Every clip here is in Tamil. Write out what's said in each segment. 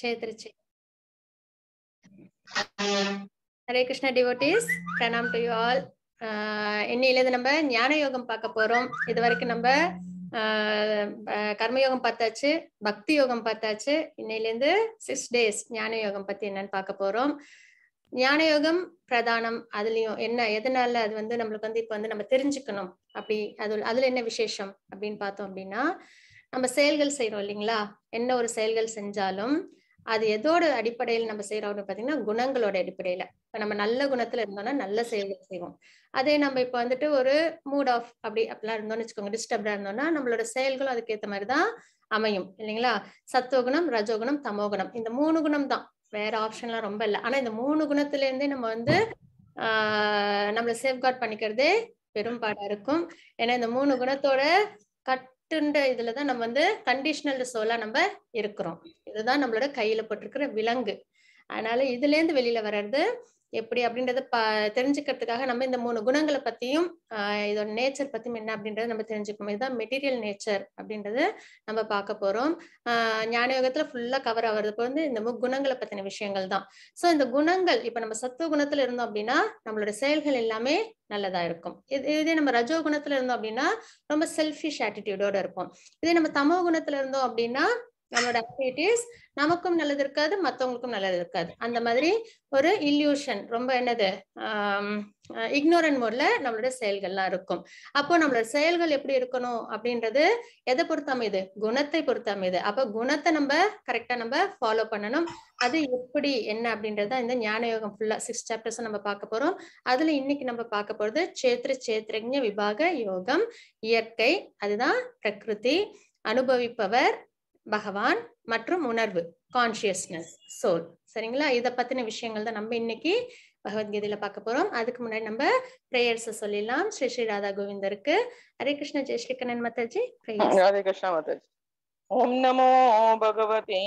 Jai Hare Krishna devotees pranam to you all இன்னையிலேருந்து நம்ம ஞான யோகம் பார்க்க போறோம் இது வரைக்கும் நம்ம கர்மயோகம் பார்த்தாச்சு பக்தி யோகம் பார்த்தாச்சு இன்னையிலேருந்து சிக்ஸ் டேஸ் ஞான யோகம் பத்தி என்னன்னு பார்க்க போறோம் ஞான யோகம் பிரதானம் அதுலயும் என்ன எதனால அது வந்து நம்மளுக்கு வந்து இப்ப வந்து நம்ம தெரிஞ்சுக்கணும் அப்படி அது அதுல என்ன விசேஷம் அப்படின்னு பார்த்தோம் அப்படின்னா நம்ம செயல்கள் செய்யறோம் இல்லைங்களா என்ன ஒரு செயல்கள் செஞ்சாலும் அது எதோட அடிப்படையில் நம்ம செய்யறோம்னு பாத்தீங்கன்னா குணங்களோட அடிப்படையில இப்ப நம்ம நல்ல குணத்துல இருந்தோம்னா நல்ல செயல்கள் செய்வோம் அதே நம்ம இப்ப வந்துட்டு ஒரு மூட் ஆஃப் அப்படி அப்படிலாம் இருந்தோம்னு வச்சுக்கோங்க டிஸ்டர்ப்டா இருந்தோம்னா நம்மளோட செயல்களும் அதுக்கு ஏத்த மாதிரிதான் அமையும் இல்லைங்களா சத்துவகுணம் ரஜோகுணம் தமோகுணம் இந்த மூணு குணம் தான் வேற ஆப்ஷன்லாம் ரொம்ப இல்லை ஆனா இந்த மூணு குணத்துல இருந்தே நம்ம வந்து ஆஹ் நம்மளை சேஃப்கார்ட் பண்ணிக்கிறதே பெரும்பாடா இருக்கும் ஏன்னா இந்த மூணு குணத்தோட கட் எட்டுன்ற இதுல தான் நம்ம வந்து கண்டிஷனல் சோலா நம்ம இருக்கிறோம் இதுதான் நம்மளோட கையில போட்டிருக்கிற விலங்கு அதனால இதுல இருந்து வெளியில வர்றது எப்படி அப்படின்றத ப தெரிஞ்சுக்கிறதுக்காக நம்ம இந்த மூணு குணங்களை பத்தியும் இதோட நேச்சர் பத்தியும் என்ன அப்படின்றத நம்ம தெரிஞ்சுக்கணும் இதுதான் மெட்டீரியல் நேச்சர் அப்படின்றது நம்ம பார்க்க போறோம் ஞான யோகத்துல ஃபுல்லா கவர் ஆகுறது வந்து இந்த குணங்களை பத்தின விஷயங்கள் தான் ஸோ இந்த குணங்கள் இப்ப நம்ம சத்துவ குணத்துல இருந்தோம் அப்படின்னா நம்மளோட செயல்கள் எல்லாமே நல்லதா இருக்கும் இது இதே நம்ம ரஜோ குணத்துல இருந்தோம் அப்படின்னா ரொம்ப செல்ஃபிஷ் ஆட்டிடியூடோட இருப்போம் இதே நம்ம தமோ குணத்துல இருந்தோம் அப்படின்னா நம்மளோட ஆக்டிவிட்டிஸ் நமக்கும் நல்லது இருக்காது மற்றவங்களுக்கும் நல்லது இருக்காது அந்த மாதிரி ஒரு இல்யூஷன் ரொம்ப என்னது இக்னோரன் மோட்ல நம்மளோட செயல்கள்லாம் இருக்கும் அப்போ நம்மளோட செயல்கள் எப்படி இருக்கணும் அப்படின்றது எதை பொறுத்த அமைது குணத்தை பொறுத்த அமைது அப்ப குணத்தை நம்ம கரெக்டா நம்ம ஃபாலோ பண்ணணும் அது எப்படி என்ன அப்படின்றத இந்த ஞான யோகம் ஃபுல்லா சிக்ஸ் சாப்டர்ஸ் நம்ம பார்க்க போறோம் அதுல இன்னைக்கு நம்ம பார்க்க போறது சேத்ர சேத்ரஜ விபாக யோகம் இயற்கை அதுதான் பிரகிருதி அனுபவிப்பவர் பகவான் மற்றும் உணர்வு கான்சியஸ்னஸ் சோல் சரிங்களா இதை பத்தின விஷயங்கள் தான் நம்ம இன்னைக்கு பகவத்கீதையில பார்க்க போறோம் அதுக்கு முன்னாடி நம்ம பிரேயர்ஸ் சொல்லிடலாம் ஸ்ரீ ஸ்ரீ ராதா கோவிந்தருக்கு ஹரே கிருஷ்ண ஜெய் ஸ்ரீ கண்ணன் மத்தாஜி ஹரே கிருஷ்ணா மத்தாஜி ஓம் நமோ பகவதே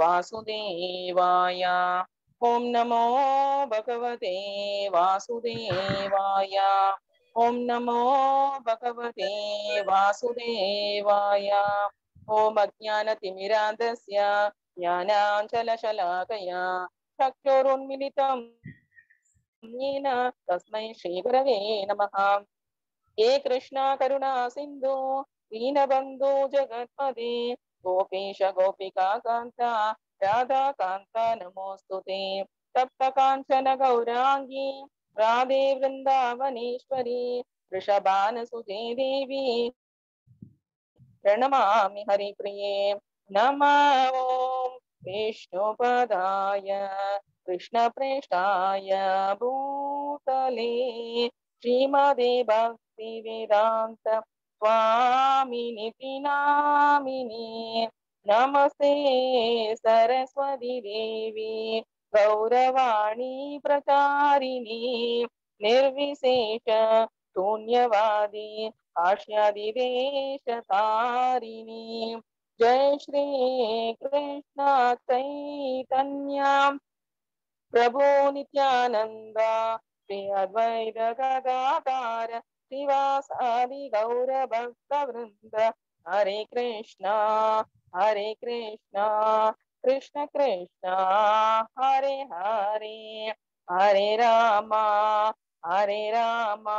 வாசுதேவாயா ஓம் நமோ பகவதே வாசுதேவாயா ஓம் நமோ பகவதே வாசுதேவாயா ஓம் அஜானதிமிராந்தஸ்ய ज्ञानाञ्चलशलाकया शक्योरुन्मिलितम् येन तस्मै श्रीगुरवे नमः हे कृष्णा करुणा सिन्धु दीनबन्धु जगत्पदे गोपीश गोपिका कान्ता राधा कान्ता नमोऽस्तु ते तप्तकाञ्चन गौराङ्गी राधे वृन्दावनेश्वरी वृषभानसुजे देवी प्रणमामि हरिप्रिये नमा ॐ विष्णुपदाय कृष्णप्रेष्ठाय भूतले श्रीमदे भक्तिवेदान्त स्वामिनिति नामिनि नमस्ते सरस्वती देवी गौरवाणी प्रचारिणी निर्विशेष शून्यवादी आशादिदेशतारिणी जय श्री कृष्ण चैतन्या प्रभो निनंद श्री अद्वैत गदातार श्रीवासादि गौरभक्तवृन्द हरे कृष्णा हरे कृष्णा कृष्ण कृष्ण हरे हरे हरे रामा हरे रामा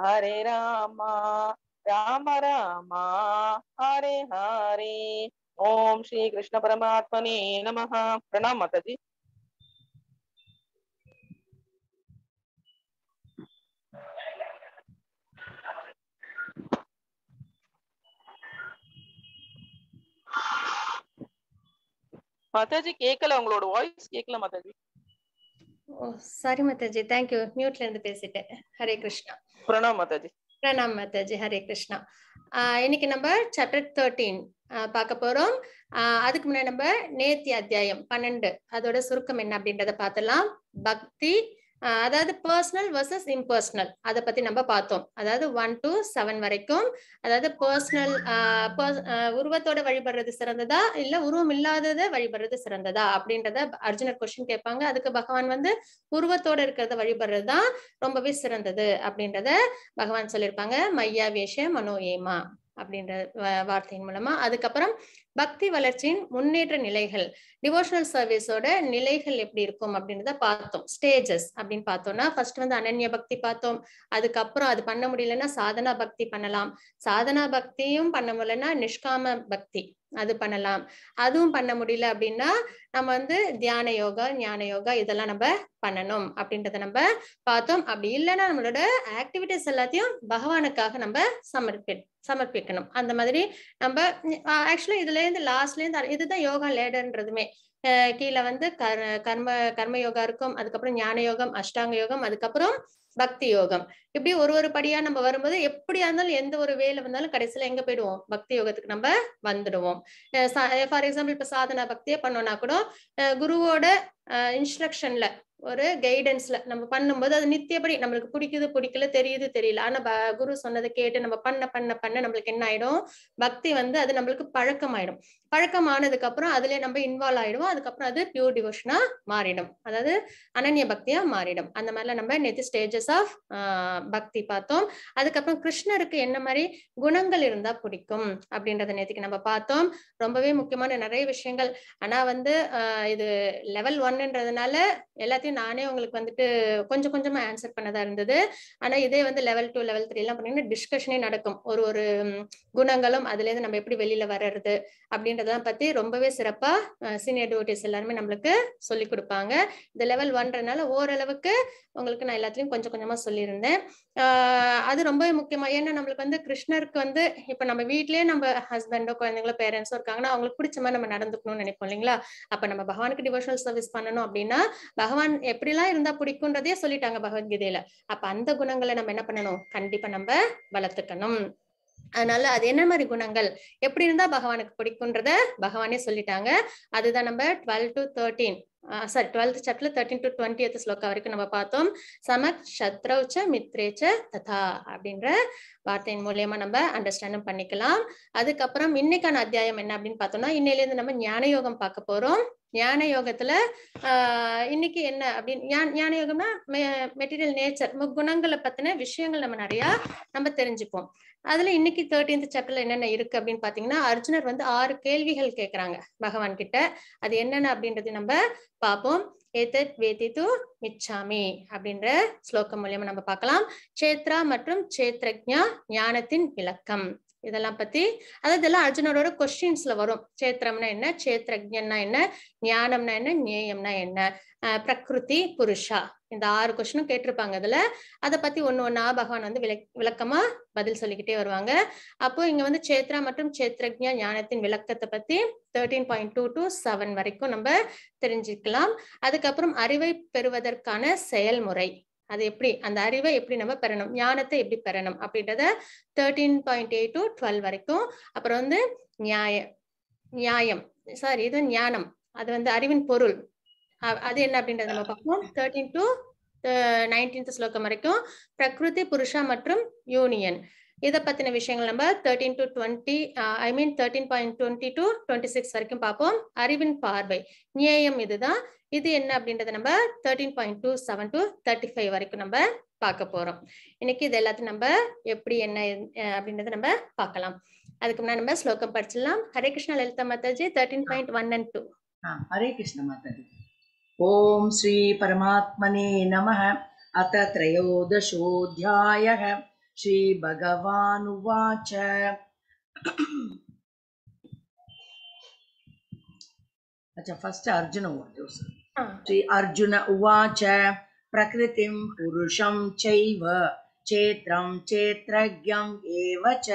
हरे रामा राम रामा हरे हरे ओम श्री कृष्ण परमात्मने नमः प्रणाम माता जी மாதாஜி கேட்கல உங்களோட வாய்ஸ் கேட்கல மாதாஜி சாரி மாதாஜி தேங்க்யூ மியூட்ல இருந்து பேசிட்டேன் ஹரே கிருஷ்ணா பிரணாம் மாதாஜி பிரணாம் மாதாஜி ஹரே கிருஷ்ணா இன்னைக்கு நம்ம சாப்டர் தேர்ட்டீன் பார்க்க போறோம் அதுக்கு முன்னாடி நம்ம நேத்தி அத்தியாயம் பன்னெண்டு அதோட சுருக்கம் என்ன அப்படின்றத பார்த்தலாம் பக்தி அதாவது பர்சனல் வர்சஸ் இம்பர்சனல் அதை பத்தி நம்ம பார்த்தோம் அதாவது ஒன் டு செவன் வரைக்கும் அதாவது பர்சனல் உருவத்தோட வழிபடுறது சிறந்ததா இல்ல உருவம் இல்லாததை வழிபடுறது சிறந்ததா அப்படின்றத அர்ஜுனர் கொஸ்டின் கேட்பாங்க அதுக்கு பகவான் வந்து உருவத்தோட இருக்கிறத வழிபடுறதுதான் ரொம்பவே சிறந்தது அப்படின்றத பகவான் சொல்லியிருப்பாங்க மையா வேஷ மனோ ஏமா அப்படின்ற வார்த்தையின் மூலமா அதுக்கப்புறம் பக்தி வளர்ச்சியின் முன்னேற்ற நிலைகள் டிவோஷனல் சர்வீஸோட நிலைகள் எப்படி இருக்கும் அப்படின்றத பார்த்தோம் ஸ்டேஜஸ் அப்படின்னு பார்த்தோம்னா ஃபர்ஸ்ட் வந்து அனன்ய பக்தி பார்த்தோம் அதுக்கப்புறம் அது பண்ண முடியலன்னா சாதனா பக்தி பண்ணலாம் சாதனா பக்தியும் பண்ண முடியலன்னா நிஷ்காம பக்தி அது பண்ணலாம் அதுவும் பண்ண முடியல அப்படின்னா நம்ம வந்து தியான யோகா ஞான யோகா இதெல்லாம் நம்ம பண்ணணும் அப்படின்றத நம்ம பார்த்தோம் அப்படி இல்லைன்னா நம்மளோட ஆக்டிவிட்டிஸ் எல்லாத்தையும் பகவானுக்காக நம்ம சமர்ப்பி சமர்ப்பிக்கணும் அந்த மாதிரி நம்ம ஆக்சுவலி இதுல இருந்து லாஸ்ட்ல இருந்து இதுதான் யோகா லேடர்ன்றதுமே கீழே வந்து கர்ம கர்ம யோகா இருக்கும் அதுக்கப்புறம் ஞான யோகம் அஷ்டாங்க யோகம் அதுக்கப்புறம் பக்தி யோகம் இப்படி ஒரு ஒரு படியா நம்ம வரும்போது எப்படியா இருந்தாலும் எந்த ஒரு வேலை வந்தாலும் கடைசியில எங்க போயிடுவோம் பக்தி யோகத்துக்கு நம்ம வந்துடுவோம் ஃபார் எக்ஸாம்பிள் இப்ப சாதனா பக்தியே பண்ணோம்னா கூட குருவோட இன்ஸ்ட்ரக்ஷன்ல ஒரு கைடன்ஸ்ல நம்ம பண்ணும்போது அது நித்தியப்படி நம்மளுக்கு பிடிக்குது பிடிக்கல தெரியுது தெரியல ஆனா குரு சொன்னதை கேட்டு நம்ம பண்ண பண்ண பண்ண நம்மளுக்கு என்ன ஆயிடும் பக்தி வந்து அது நம்மளுக்கு பழக்கம் பழக்கம் ஆனதுக்கு அப்புறம் அதுல நம்ம இன்வால்வ் ஆயிடுவோம் அதுக்கப்புறம் அது பியூர் டிவோஷனா மாறிடும் அதாவது அனன்ய பக்தியா மாறிடும் அந்த மாதிரிலாம் நம்ம நேற்று ஸ்டேஜஸ் ஆஃப் பக்தி பார்த்தோம் அதுக்கப்புறம் கிருஷ்ணருக்கு என்ன மாதிரி குணங்கள் இருந்தா பிடிக்கும் அப்படின்றத நேத்திக்கு நம்ம பார்த்தோம் ரொம்பவே முக்கியமான நிறைய விஷயங்கள் ஆனா வந்து இது லெவல் ஒன் ஒன்னுன்றதுனால எல்லாத்தையும் நானே உங்களுக்கு வந்துட்டு கொஞ்சம் கொஞ்சமா ஆன்சர் பண்ணதா இருந்தது ஆனா இதே வந்து லெவல் டூ லெவல் த்ரீ எல்லாம் பண்ணீங்கன்னா டிஸ்கஷனே நடக்கும் ஒரு ஒரு குணங்களும் அதுல இருந்து நம்ம எப்படி வெளியில வர்றது அப்படின்றதெல்லாம் பத்தி ரொம்பவே சிறப்பா சீனியர் டியூட்டிஸ் எல்லாருமே நம்மளுக்கு சொல்லி கொடுப்பாங்க இந்த லெவல் ஒன்றனால ஓரளவுக்கு உங்களுக்கு நான் எல்லாத்துலயும் கொஞ்சம் கொஞ்சமா சொல்லியிருந்தேன் அது ரொம்ப முக்கியமா ஏன்னா நம்மளுக்கு வந்து கிருஷ்ணருக்கு வந்து இப்ப நம்ம வீட்லயே நம்ம ஹஸ்பண்டோ குழந்தைங்களோ பேரண்ட்ஸோ இருக்காங்கன்னா அவங்களுக்கு பிடிச்ச மாதிரி நம்ம நடந்துக்கணும்னு நினைப்போம் இல்லைங்களா அப்ப நம்ம பகவானுக்கு டிவோஷனல் சர்வீஸ் பண்ண பண்ணணும் அப்படின்னா பகவான் எப்படிலாம் இருந்தா பிடிக்கும்ன்றதே சொல்லிட்டாங்க பகவத்கீதையில அப்ப அந்த குணங்களை நம்ம என்ன பண்ணணும் கண்டிப்பா நம்ம வளர்த்துக்கணும் அதனால அது என்ன மாதிரி குணங்கள் எப்படி இருந்தா பகவானுக்கு பிடிக்கும்ன்றத பகவானே சொல்லிட்டாங்க அதுதான் நம்ம twelve to thirteen sorry twelfth சாப்டர்ல தேர்ட்டின் டு டுவெண்ட்டி ஸ்லோக்கா வரைக்கும் நம்ம பார்த்தோம் சமக் சத்ரௌச்ச மித்ரேச்ச ததா அப்படின்ற வார்த்தையின் மூலியமா நம்ம அண்டர்ஸ்டாண்டும் பண்ணிக்கலாம் அதுக்கப்புறம் இன்னைக்கான அத்தியாயம் என்ன அப்படின்னு பார்த்தோம்னா இன்னையிலேருந்து நம்ம ஞான யோகம் பார்க்க போறோம் ஞான யோகத்துல இன்னைக்கு என்ன அப்படின்னு ஞான யோகம்னா மெட்டீரியல் நேச்சர் குணங்களை பத்தின விஷயங்கள் நம்ம நிறைய நம்ம தெரிஞ்சுப்போம் அதுல இன்னைக்கு தேர்டீன்த் சாப்டர்ல என்னென்ன இருக்கு அப்படின்னு பாத்தீங்கன்னா அர்ஜுனர் வந்து ஆறு கேள்விகள் கேட்கிறாங்க பகவான் கிட்ட அது என்னென்ன அப்படின்றது நம்ம பார்ப்போம் ஏதத் வேதி து மிச்சாமி அப்படின்ற ஸ்லோகம் மூலியமா நம்ம பார்க்கலாம் சேத்ரா மற்றும் சேத்ரஜா ஞானத்தின் விளக்கம் இதெல்லாம் பத்தி அதாவது இதெல்லாம் அர்ஜுனோட கொஸ்டின்ஸ்ல வரும் சேத்திரம்னா என்ன சேத்திரஜன்னா என்ன ஞானம்னா என்ன ஞேயம்னா என்ன பிரகிருதி புருஷா இந்த ஆறு கொஸ்டினும் கேட்டிருப்பாங்க அதுல அதை பத்தி ஒன்னு ஒன்னா பகவான் வந்து விளக் விளக்கமா பதில் சொல்லிக்கிட்டே வருவாங்க அப்போ இங்க வந்து சேத்ரா மற்றும் சேத்ரஜா ஞானத்தின் விளக்கத்தை பத்தி thirteen point two to seven வரைக்கும் நம்ம தெரிஞ்சுக்கலாம் அதுக்கப்புறம் அறிவை பெறுவதற்கான செயல்முறை அது எப்படி அந்த அறிவை எப்படி நம்ம பெறணும் ஞானத்தை எப்படி பெறணும் அப்படின்றத thirteen point eight to twelve வரைக்கும் அப்புறம் வந்து நியாய நியாயம் சாரி இது ஞானம் அது வந்து அறிவின் பொருள் அது என்ன அப்படின்றத நம்ம பார்ப்போம் தேர்டீன் டு நைன்டீன்த் ஸ்லோகம் வரைக்கும் பிரகிருதி புருஷா மற்றும் யூனியன் இதை பற்றின விஷயங்கள் நம்ம thirteen to twenty I mean thirteen point twenty to twenty six வரைக்கும் பார்ப்போம் அறிவின் பார்வை நியாயம் இதுதான் இது என்ன அப்படின்றத நம்ம thirteen point two seven to thirty five வரைக்கும் நம்ம பார்க்க போறோம் இன்னைக்கு இது எல்லாத்தையும் நம்ம எப்படி என்ன அப்படின்றத நம்ம பார்க்கலாம் அதுக்கு முன்னாடி நம்ம ஸ்லோகம் படிச்சிடலாம் Hare Krishna Lalitha mataji thirteen point one and two Hare Krishna mataji ஓம் ஸ்ரீ பரமாத்மனே நம அத்த திரையோதோத்தியாய ஸ்ரீ பகவானுவாச்ச अच्छा फर्स्ट अर्जुन उवाच श्री अर्जुन उवाच प्रकृतिं पुरुषं चैव क्षेत्रं क्षेत्रज्ञम् एव च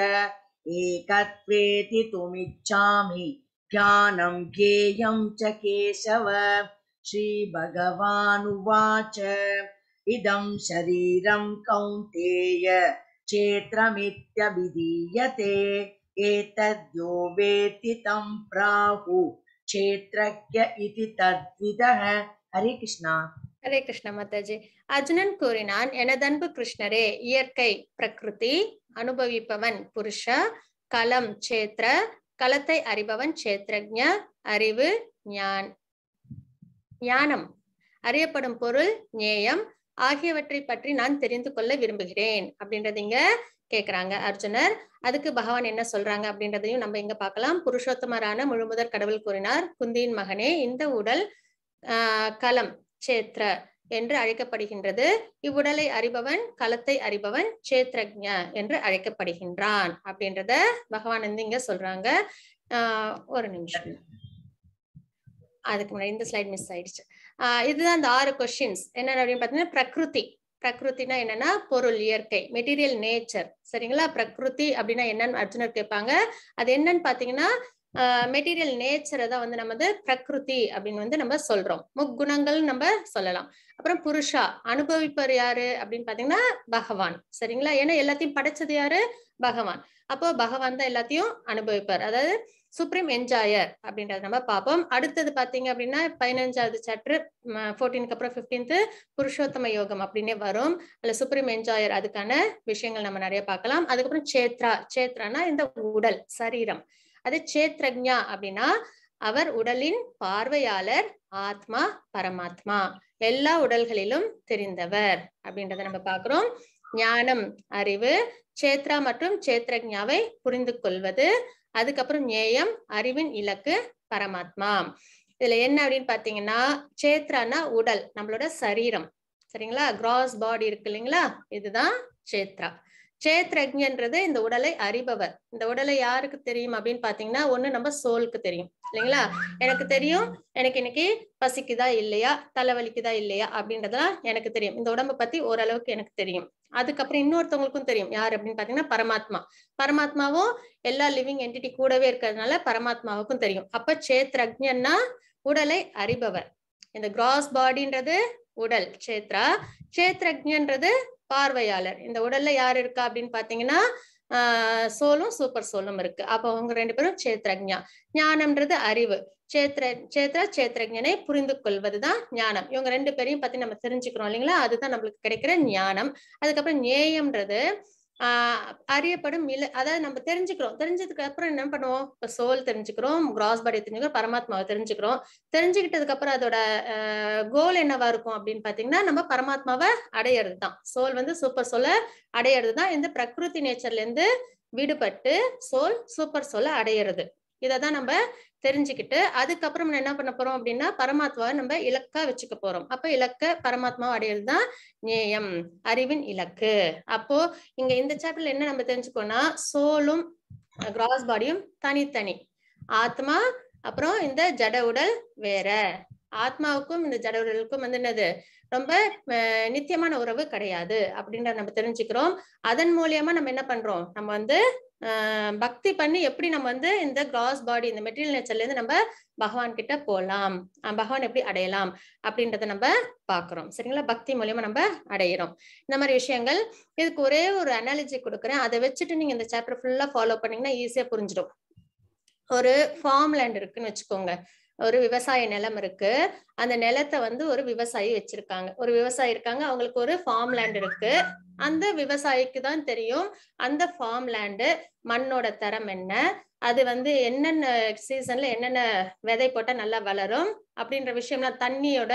एकत्वेति तितुमिच्छामि ज्ञानं ज्ञेयम् च केशव श्रीभगवानुवाच इदं शरीरं कौन्तेय क्षेत्रमित्यभिधीयते एतद्यो वेति तम् प्राहु கிருஷ்ணரே இயற்கை பிரகிருதி அனுபவிப்பவன் புருஷ களம் சேத்திர களத்தை அறிபவன் சேத்திரஜ அறிவு ஞான் ஞானம் அறியப்படும் பொருள் ஞேயம் ஆகியவற்றை பற்றி நான் தெரிந்து கொள்ள விரும்புகிறேன் அப்படின்றது கேட்குறாங்க அர்ஜுனர் அதுக்கு பகவான் என்ன சொல்றாங்க அப்படின்றதையும் நம்ம இங்க பார்க்கலாம் புருஷோத்தமரான முழுமுதற் கடவுள் கூறினார் குந்தியின் மகனே இந்த உடல் கலம் சேத்ர என்று அழைக்கப்படுகின்றது இவ்வுடலை அறிபவன் களத்தை அறிபவன் சேத்ரஜ என்று அழைக்கப்படுகின்றான் அப்படின்றத பகவான் வந்து இங்க சொல்றாங்க ஆஹ் ஒரு நிமிஷம் அதுக்கு முன்னாடி இந்த ஸ்லைட் மிஸ் ஆயிடுச்சு ஆஹ் இதுதான் இந்த ஆறு கொஸ்டின்ஸ் என்ன அப்படின்னு பாத்தீங்கன்னா பிரகிருதி பிரகிருத்தினா என்னன்னா பொருள் இயற்கை மெட்டீரியல் நேச்சர் சரிங்களா பிரகிருதி அப்படின்னா என்னன்னு அர்ஜுனர் கேட்பாங்க அது என்னன்னு பாத்தீங்கன்னா மெட்டீரியல் நேச்சரை தான் வந்து நம்ம வந்து பிரகிருதி அப்படின்னு வந்து நம்ம சொல்றோம் முக்குணங்கள் நம்ம சொல்லலாம் அப்புறம் புருஷா அனுபவிப்பர் யாரு அப்படின்னு பாத்தீங்கன்னா பகவான் சரிங்களா ஏன்னா எல்லாத்தையும் படைச்சது யாரு பகவான் அப்போ பகவான் தான் எல்லாத்தையும் அனுபவிப்பார் அதாவது சுப்ரீம் என்ஜாயர் அப்படின்றத நம்ம பார்ப்போம் அடுத்தது பார்த்தீங்க அப்படின்னா பதினஞ்சாவது சாப்டர் ஃபோர்டீனுக்கு அப்புறம் ஃபிஃப்டீன்த்து புருஷோத்தம யோகம் அப்படின்னே வரும் அல்ல சுப்ரீம் என்ஜாயர் அதுக்கான விஷயங்கள் நம்ம நிறைய பார்க்கலாம் அதுக்கப்புறம் சேத்ரா சேத்ரானா இந்த உடல் சரீரம் அது சேத்ரஜா அப்படின்னா அவர் உடலின் பார்வையாளர் ஆத்மா பரமாத்மா எல்லா உடல்களிலும் தெரிந்தவர் அப்படின்றத நம்ம பார்க்கிறோம் ஞானம் அறிவு சேத்ரா மற்றும் சேத்ரஜாவை புரிந்து கொள்வது அதுக்கப்புறம் நேயம் அறிவின் இலக்கு பரமாத்மா இதுல என்ன அப்படின்னு பாத்தீங்கன்னா சேத்ரானா உடல் நம்மளோட சரீரம் சரிங்களா கிராஸ் பாடி இருக்கு இல்லைங்களா இதுதான் சேத்ரா சேத்ரஜன்றது இந்த உடலை அறிபவர் இந்த உடலை யாருக்கு தெரியும் அப்படின்னு பாத்தீங்கன்னா ஒண்ணு நம்ம சோலுக்கு தெரியும் இல்லைங்களா எனக்கு தெரியும் எனக்கு இன்னைக்கு பசிக்குதா இல்லையா தலைவலிக்குதா இல்லையா அப்படின்றதெல்லாம் எனக்கு தெரியும் இந்த உடம்பை பத்தி ஓரளவுக்கு எனக்கு தெரியும் அதுக்கப்புறம் இன்னொருத்தவங்களுக்கும் தெரியும் யார் அப்படின்னு பாத்தீங்கன்னா பரமாத்மா பரமாத்மாவும் எல்லா லிவிங் என்டிட்டி கூடவே இருக்கிறதுனால பரமாத்மாவுக்கும் தெரியும் அப்ப சேத்ரஜன்னா உடலை அறிபவர் இந்த கிராஸ் பாடின்றது உடல் சேத்ரா சேத்ரஜன்றது பார்வையாளர் இந்த உடல்ல யார் இருக்கா அப்படின்னு பாத்தீங்கன்னா சோலும் சூப்பர் சோலும் இருக்கு அப்போ அவங்க ரெண்டு பேரும் சேத்ரஜா ஞானம்ன்றது அறிவு சேத்திர சேத்திர சேத்திரஜனை புரிந்து கொள்வதுதான் ஞானம் இவங்க ரெண்டு பேரையும் பத்தி நம்ம தெரிஞ்சுக்கிறோம் இல்லைங்களா அதுதான் நம்மளுக்கு கிடைக்கிற ஞானம் அதுக்கப்புறம் நேயம்ன்றது ஆஹ் அறியப்படும் இல்ல அதாவது நம்ம தெரிஞ்சுக்கிறோம் தெரிஞ்சதுக்கு அப்புறம் என்ன பண்ணுவோம் இப்போ சோல் தெரிஞ்சுக்கிறோம் கிராஸ் பாடி தெரிஞ்சுக்கிறோம் பரமாத்மாவை தெரிஞ்சுக்கிறோம் தெரிஞ்சுக்கிட்டதுக்கு அப்புறம் அதோட கோல் என்னவா இருக்கும் அப்படின்னு பாத்தீங்கன்னா நம்ம பரமாத்மாவை அடையிறது தான் சோல் வந்து சூப்பர் சோல அடையிறது தான் இந்த பிரகிருதி நேச்சர்ல இருந்து விடுபட்டு சோல் சூப்பர் சோல அடையிறது இதை தான் நம்ம தெரிஞ்சுக்கிட்டு அதுக்கப்புறம் என்ன பண்ண போறோம் அப்படின்னா பரமாத்மாவை நம்ம இலக்கா வச்சுக்க போறோம் அப்ப இலக்க பரமாத்மா அடையல் தான் நேயம் அறிவின் இலக்கு அப்போ இங்க இந்த சாப்டர்ல என்ன நம்ம தெரிஞ்சுக்கோன்னா சோலும் கிராஸ் பாடியும் தனித்தனி ஆத்மா அப்புறம் இந்த ஜட உடல் வேற ஆத்மாவுக்கும் இந்த ஜடவர்களுக்கும் வந்து என்னது ரொம்ப நித்தியமான உறவு கிடையாது அப்படின்ற நம்ம தெரிஞ்சுக்கிறோம் அதன் மூலியமா நம்ம என்ன பண்றோம் நம்ம வந்து பக்தி பண்ணி எப்படி நம்ம வந்து இந்த கிராஸ் பாடி இந்த மெட்டீரியல் நேச்சர்ல இருந்து நம்ம பகவான் கிட்ட போகலாம் பகவான் எப்படி அடையலாம் அப்படின்றத நம்ம பாக்குறோம் சரிங்களா பக்தி மூலியமா நம்ம அடையிறோம் இந்த மாதிரி விஷயங்கள் இதுக்கு ஒரே ஒரு அனாலஜி கொடுக்குறேன் அதை வச்சுட்டு நீங்க இந்த சாப்டர் ஃபுல்லா ஃபாலோ பண்ணீங்கன்னா ஈஸியா புரிஞ்சிடும் ஒரு ஃபார்ம் லேண்ட் இருக்குன்னு வச்சுக்கோங்க ஒரு விவசாய நிலம் இருக்கு அந்த நிலத்தை வந்து ஒரு விவசாயி வச்சிருக்காங்க ஒரு விவசாயி இருக்காங்க அவங்களுக்கு ஒரு ஃபார்ம் லேண்ட் இருக்கு அந்த விவசாயிக்கு தான் தெரியும் அந்த ஃபார்ம் லேண்டு மண்ணோட தரம் என்ன அது வந்து என்னென்ன சீசன்ல என்னென்ன விதை போட்டால் நல்லா வளரும் அப்படின்ற விஷயம்லாம் தண்ணியோட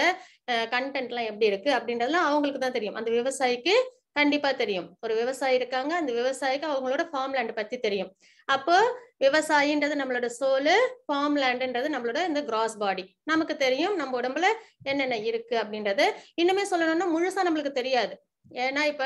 எல்லாம் எப்படி இருக்கு அப்படின்றதுலாம் அவங்களுக்கு தான் தெரியும் அந்த விவசாயிக்கு கண்டிப்பா தெரியும் ஒரு விவசாயி இருக்காங்க அந்த விவசாயிக்கு அவங்களோட ஃபார்ம் லேண்ட் பத்தி தெரியும் அப்போ விவசாயின்றது நம்மளோட சோலு ஃபார்ம் லேண்டுன்றது நம்மளோட இந்த கிராஸ் பாடி நமக்கு தெரியும் நம்ம உடம்புல என்னென்ன இருக்கு அப்படின்றது இன்னுமே சொல்லணும்னா முழுசா நம்மளுக்கு தெரியாது ஏன்னா இப்ப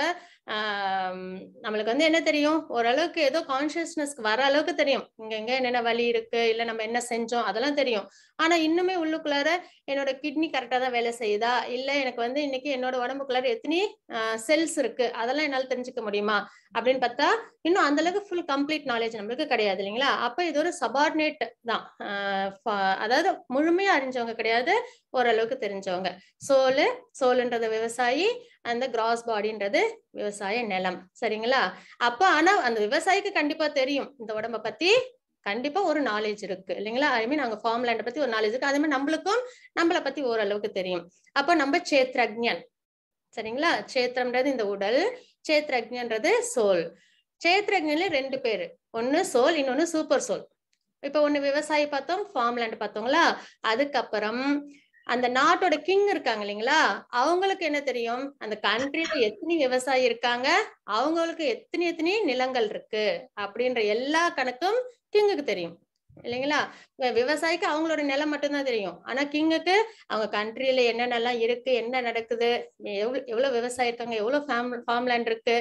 நம்மளுக்கு வந்து என்ன தெரியும் ஓரளவுக்கு ஏதோ கான்சியஸ்னஸ்க்கு வர அளவுக்கு தெரியும் இங்க எங்க என்னென்ன வழி இருக்கு இல்ல நம்ம என்ன செஞ்சோம் அதெல்லாம் தெரியும் ஆனா இன்னுமே உள்ளுக்குள்ளார என்னோட கிட்னி கரெக்டா தான் வேலை செய்யுதா இல்ல எனக்கு வந்து இன்னைக்கு என்னோட உடம்புக்குள்ளார எத்தனை செல்ஸ் இருக்கு அதெல்லாம் என்னால தெரிஞ்சுக்க முடியுமா அப்படின்னு பார்த்தா இன்னும் அந்த அளவுக்கு ஃபுல் கம்ப்ளீட் நாலேஜ் நம்மளுக்கு கிடையாது இல்லைங்களா அப்ப இது ஒரு சபார்டினேட் தான் அதாவது முழுமையா அறிஞ்சவங்க கிடையாது ஓரளவுக்கு தெரிஞ்சவங்க சோலு சோலுன்றது விவசாயி அந்த கிராஸ் பாடின்றது விவசாய நிலம் சரிங்களா அப்ப ஆனா அந்த விவசாயிக்கு கண்டிப்பா தெரியும் இந்த உடம்ப பத்தி கண்டிப்பா ஒரு நாலேஜ் இருக்கு இல்லைங்களா ஐ மீன் அங்க ஃபார்ம் லேண்ட பத்தி ஒரு நாலேஜ் இருக்கு அதே மாதிரி நம்மளுக்கும் நம்மளை பத்தி ஓரளவுக்கு தெரியும் அப்ப நம்ம சேத்ரஜன் சரிங்களா சேத்திரம்ன்றது இந்த உடல் சேத்ரஜன்றது சோல் சேத்ரஜன்ல ரெண்டு பேரு ஒன்னு சோல் இன்னொன்னு சூப்பர் சோல் இப்ப ஒண்ணு விவசாயி பார்த்தோம் ஃபார்ம் லேண்ட் பார்த்தோங்களா அதுக்கப்புறம் அந்த நாட்டோட கிங் இருக்காங்க இல்லைங்களா அவங்களுக்கு என்ன தெரியும் அந்த கண்ட்ரில எத்தனை விவசாயி இருக்காங்க அவங்களுக்கு எத்தனை எத்தனை நிலங்கள் இருக்கு அப்படின்ற எல்லா கணக்கும் கிங்குக்கு தெரியும் இல்லைங்களா விவசாயிக்கு அவங்களோட நிலம் மட்டும்தான் தெரியும் ஆனா கிங்குக்கு அவங்க கண்ட்ரியில என்னென்னலாம் இருக்கு என்ன நடக்குது எவ்வளவு எவ்வளவு விவசாயி இருக்காங்க எவ்வளவு ஃபேம் ஃபார்ம்லேண்ட் இருக்கு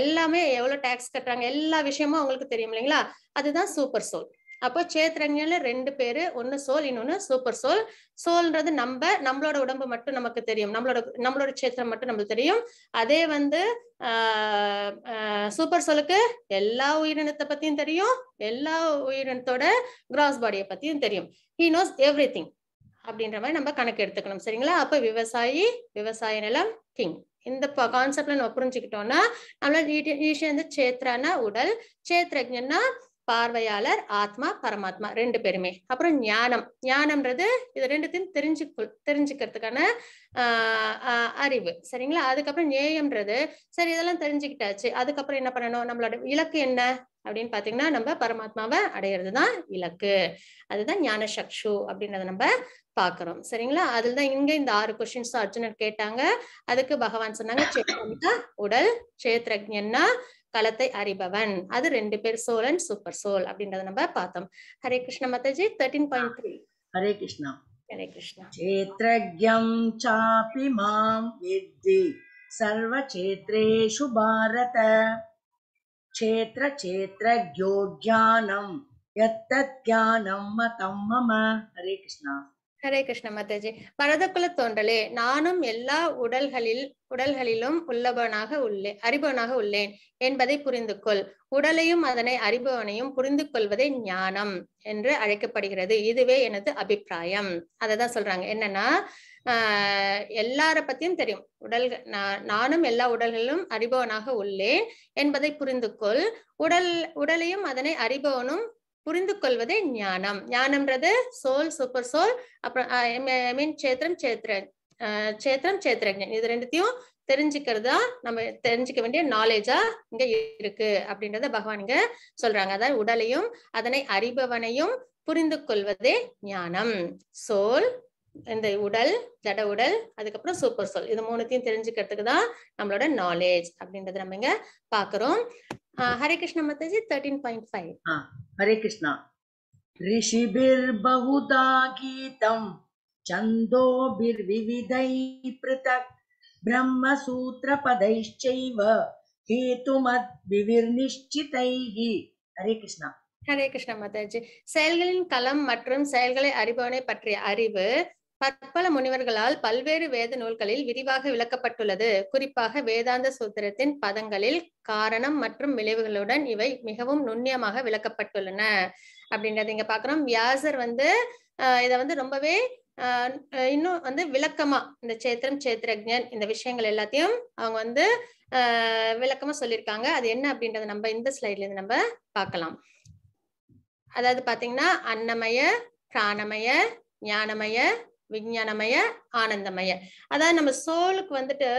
எல்லாமே எவ்வளவு டேக்ஸ் கட்டுறாங்க எல்லா விஷயமும் அவங்களுக்கு தெரியும் இல்லைங்களா அதுதான் சூப்பர் சோல் அப்போ சேத்ரன்யல ரெண்டு பேரு ஒன்னு சோல் இன்னொன்னு சூப்பர் சோல் சோல்ன்றது நம்ம நம்மளோட உடம்பு மட்டும் நமக்கு தெரியும் நம்மளோட நம்மளோட சேத்திரம் மட்டும் நம்மளுக்கு தெரியும் அதே வந்து சூப்பர் சோலுக்கு எல்லா உயிரினத்தை பத்தியும் தெரியும் எல்லா உயிரினத்தோட கிராஸ் பாடியை பத்தியும் தெரியும் ஹி நோஸ் எவ்ரி திங் அப்படின்ற மாதிரி நம்ம கணக்கு எடுத்துக்கணும் சரிங்களா அப்ப விவசாயி விவசாய நிலம் கிங் இந்த கான்செப்ட்ல நம்ம புரிஞ்சுக்கிட்டோம்னா நம்மள ஈஷியா சேத்ரானா உடல் சேத்ரஜன்னா பார்வையாளர் ஆத்மா பரமாத்மா ரெண்டு பேருமே அப்புறம் ஞானம் ஞானம்ன்றது இது ரெண்டுத்தையும் தெரிஞ்சு தெரிஞ்சுக்கிறதுக்கான அறிவு சரிங்களா அதுக்கப்புறம் ஞேயம்ன்றது சரி இதெல்லாம் தெரிஞ்சுக்கிட்டாச்சு அதுக்கப்புறம் என்ன பண்ணணும் நம்மளோட இலக்கு என்ன அப்படின்னு பாத்தீங்கன்னா நம்ம பரமாத்மாவை அடையிறது தான் இலக்கு அதுதான் ஞான சக்ஷு அப்படின்றத நம்ம பாக்குறோம் சரிங்களா அதுல தான் இங்க இந்த ஆறு கொஸ்டின்ஸ் அர்ஜுனர் கேட்டாங்க அதுக்கு பகவான் சொன்னாங்க உடல் சேத்ரஜன்னா களத்தை அறிபவன் அது ரெண்டு பேர் சோல் அண்ட் சூப்பர் சோல் அப்படின்றத நம்ம பார்த்தோம் Hare Krishna mataji thirteen point three Hare Krishna Hare Krishna Hare Krishna mataji பரதக்குல தோன்றலே நானும் எல்லா உடல்களில் உடல்களிலும் உள்ளவனாக உள்ளே அறிபவனாக உள்ளேன் என்பதை புரிந்து கொள் உடலையும் அதனை அறிபவனையும் புரிந்து கொள்வதே ஞானம் என்று அழைக்கப்படுகிறது இதுவே எனது அபிப்பிராயம் அதை தான் சொல்றாங்க என்னன்னா ஆஹ் எல்லார பத்தியும் தெரியும் உடல் நானும் எல்லா உடல்களிலும் அறிபவனாக உள்ளேன் என்பதை புரிந்து கொள் உடல் உடலையும் அதனை அறிபவனும் புரிந்து கொள்வதே ஞானம் ஞானம்ன்றது சோல் சூப்பர் சோல் அப்புறம் ஐ மீன் சேத்திரம் சேத்திரன் சேத்திரம் சேத்திரஜன் இது ரெண்டுத்தையும் தெரிஞ்சுக்கிறதா நம்ம தெரிஞ்சுக்க வேண்டிய நாலேஜா இங்க இருக்கு அப்படின்றத பகவான் இங்க சொல்றாங்க அதாவது உடலையும் அதனை அறிபவனையும் புரிந்து கொள்வதே ஞானம் சோல் இந்த உடல் ஜட உடல் அதுக்கப்புறம் சூப்பர் சொல் இது மூணுத்தையும் தெரிஞ்சுக்கிறதுக்கு தான் நம்மளோட நாலேஜ் அப்படின்றத நம்ம இங்க பாக்குறோம் Hare Krishna mataji thirteen point five Hare Krishna ரிஷிபிர் பகுதா கீதம் छन्दोभिर् विविधैः पृथक् ब्रह्मसूत्रपदैश्चैव हेतुमद्भिर्निश्चितैः हरे கிருஷ்ணா ஹரே கிருஷ்ண மாதாஜி செயல்களின் களம் மற்றும் செயல்களை அறிபவனை பற்றிய அறிவு பற்பல முனிவர்களால் பல்வேறு வேத நூல்களில் விரிவாக விளக்கப்பட்டுள்ளது குறிப்பாக வேதாந்த சூத்திரத்தின் பதங்களில் காரணம் மற்றும் விளைவுகளுடன் இவை மிகவும் நுண்ணியமாக விளக்கப்பட்டுள்ளன அப்படின்றத இங்க பாக்குறோம் வியாசர் வந்து இதை வந்து ரொம்பவே இன்னும் வந்து விளக்கமா இந்த சேத்திரம் சேத்திரஜன் இந்த விஷயங்கள் எல்லாத்தையும் அவங்க வந்து விளக்கமா சொல்லியிருக்காங்க அது என்ன அப்படின்றத நம்ம இந்த ஸ்லைட்ல இருந்து நம்ம பார்க்கலாம் அதாவது பாத்தீங்கன்னா அன்னமய பிராணமய ஞானமய விஞ்ஞானமய ஆனந்தமய அதாவது நம்ம சோலுக்கு வந்துட்டு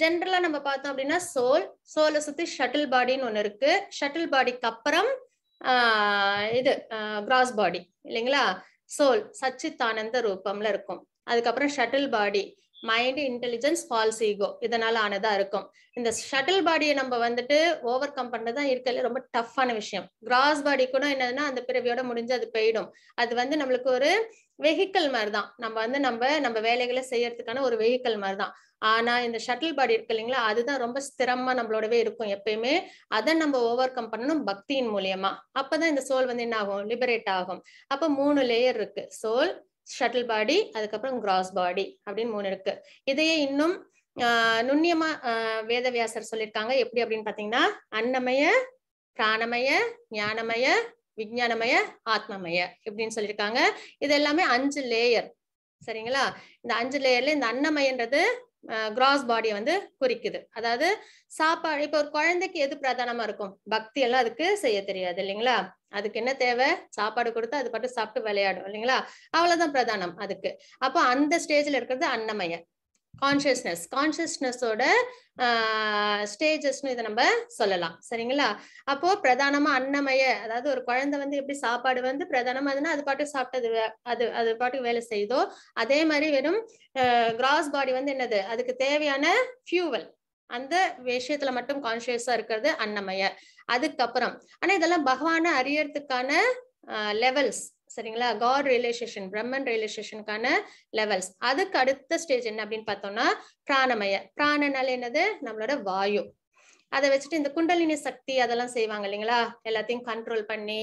ஜென்ரலா நம்ம பார்த்தோம் அப்படின்னா சோல் சோலை சுத்தி ஷட்டில் பாடின்னு ஒன்று இருக்கு ஷட்டில் பாடிக்கு அப்புறம் இது கிராஸ் பாடி இல்லைங்களா சோல் சச்சித் ஆனந்த ரூபம்ல இருக்கும் அதுக்கப்புறம் subtle body mind intelligence false ego இதனால ஆனதா இருக்கும் இந்த ஷட்டில் பாடியை நம்ம வந்துட்டு ஓவர் கம் பண்ணதான் இருக்கல ரொம்ப டஃப்பான விஷயம் கிராஸ் பாடி கூட என்னதுன்னா அந்த பிறவியோட முடிஞ்சு அது போயிடும் அது வந்து நம்மளுக்கு ஒரு வெஹிக்கல் மாதிரி தான் நம்ம வந்து நம்ம நம்ம வேலைகளை செய்யறதுக்கான ஒரு வெஹிக்கல் மாதிரி தான் ஆனா இந்த ஷட்டில் பாடி இருக்கு இல்லைங்களா அதுதான் ரொம்ப ஸ்திரமா நம்மளோடவே இருக்கும் எப்பயுமே அதை நம்ம ஓவர் கம் பண்ணணும் பக்தியின் மூலியமா அப்பதான் இந்த சோல் வந்து என்ன ஆகும் லிபரேட் ஆகும் அப்ப மூணு லேயர் இருக்கு சோல் ஷட்டில் பாடி அதுக்கப்புறம் கிராஸ் பாடி அப்படின்னு மூணு இருக்கு இதையே இன்னும் நுண்ணியமா வேதவியாசர் சொல்லியிருக்காங்க எப்படி அப்படின்னு பாத்தீங்கன்னா அன்னமய பிராணமய ஞானமய விஜயானமய ஆத்மமய இப்படின்னு சொல்லியிருக்காங்க இது எல்லாமே அஞ்சு லேயர் சரிங்களா இந்த அஞ்சு லேயர்ல இந்த அன்னமயன்றது கிராஸ் பாடியை வந்து குறிக்குது அதாவது சாப்பாடு இப்போ ஒரு குழந்தைக்கு எது பிரதானமா இருக்கும் பக்தி எல்லாம் அதுக்கு செய்ய தெரியாது இல்லைங்களா அதுக்கு என்ன தேவை சாப்பாடு கொடுத்து அது பாட்டு சாப்பிட்டு விளையாடும் இல்லைங்களா அவ்வளவுதான் பிரதானம் அதுக்கு அப்போ அந்த ஸ்டேஜ்ல இருக்கிறது அன்னமய கான்ஷியஸ்னஸ் கான்சியஸ்னஸோட ஸ்டேஜஸ்னு இதை நம்ம சொல்லலாம் சரிங்களா அப்போ பிரதானமா அன்னமய அதாவது ஒரு குழந்தை வந்து எப்படி சாப்பாடு வந்து பிரதானமா அதுன்னா அது பாட்டு சாப்பிட்டது அது அது பாட்டு வேலை செய்யுதோ அதே மாதிரி வெறும் கிராஸ் பாடி வந்து என்னது அதுக்கு தேவையான ஃபியூவல் அந்த விஷயத்துல மட்டும் கான்சியஸா இருக்கிறது அன்னமய அதுக்கப்புறம் ஆனா இதெல்லாம் பகவான அறியறதுக்கான லெவல்ஸ் சரிங்களா காட் ரியலைசேஷன் பிரம்மன் ரியலைசேஷனுக்கான லெவல்ஸ் அதுக்கு அடுத்த ஸ்டேஜ் என்ன அப்படின்னு பார்த்தோம்னா பிராணமய பிராணனால என்னது நம்மளோட வாயு அதை வச்சுட்டு இந்த குண்டலினி சக்தி அதெல்லாம் செய்வாங்க இல்லைங்களா எல்லாத்தையும் கண்ட்ரோல் பண்ணி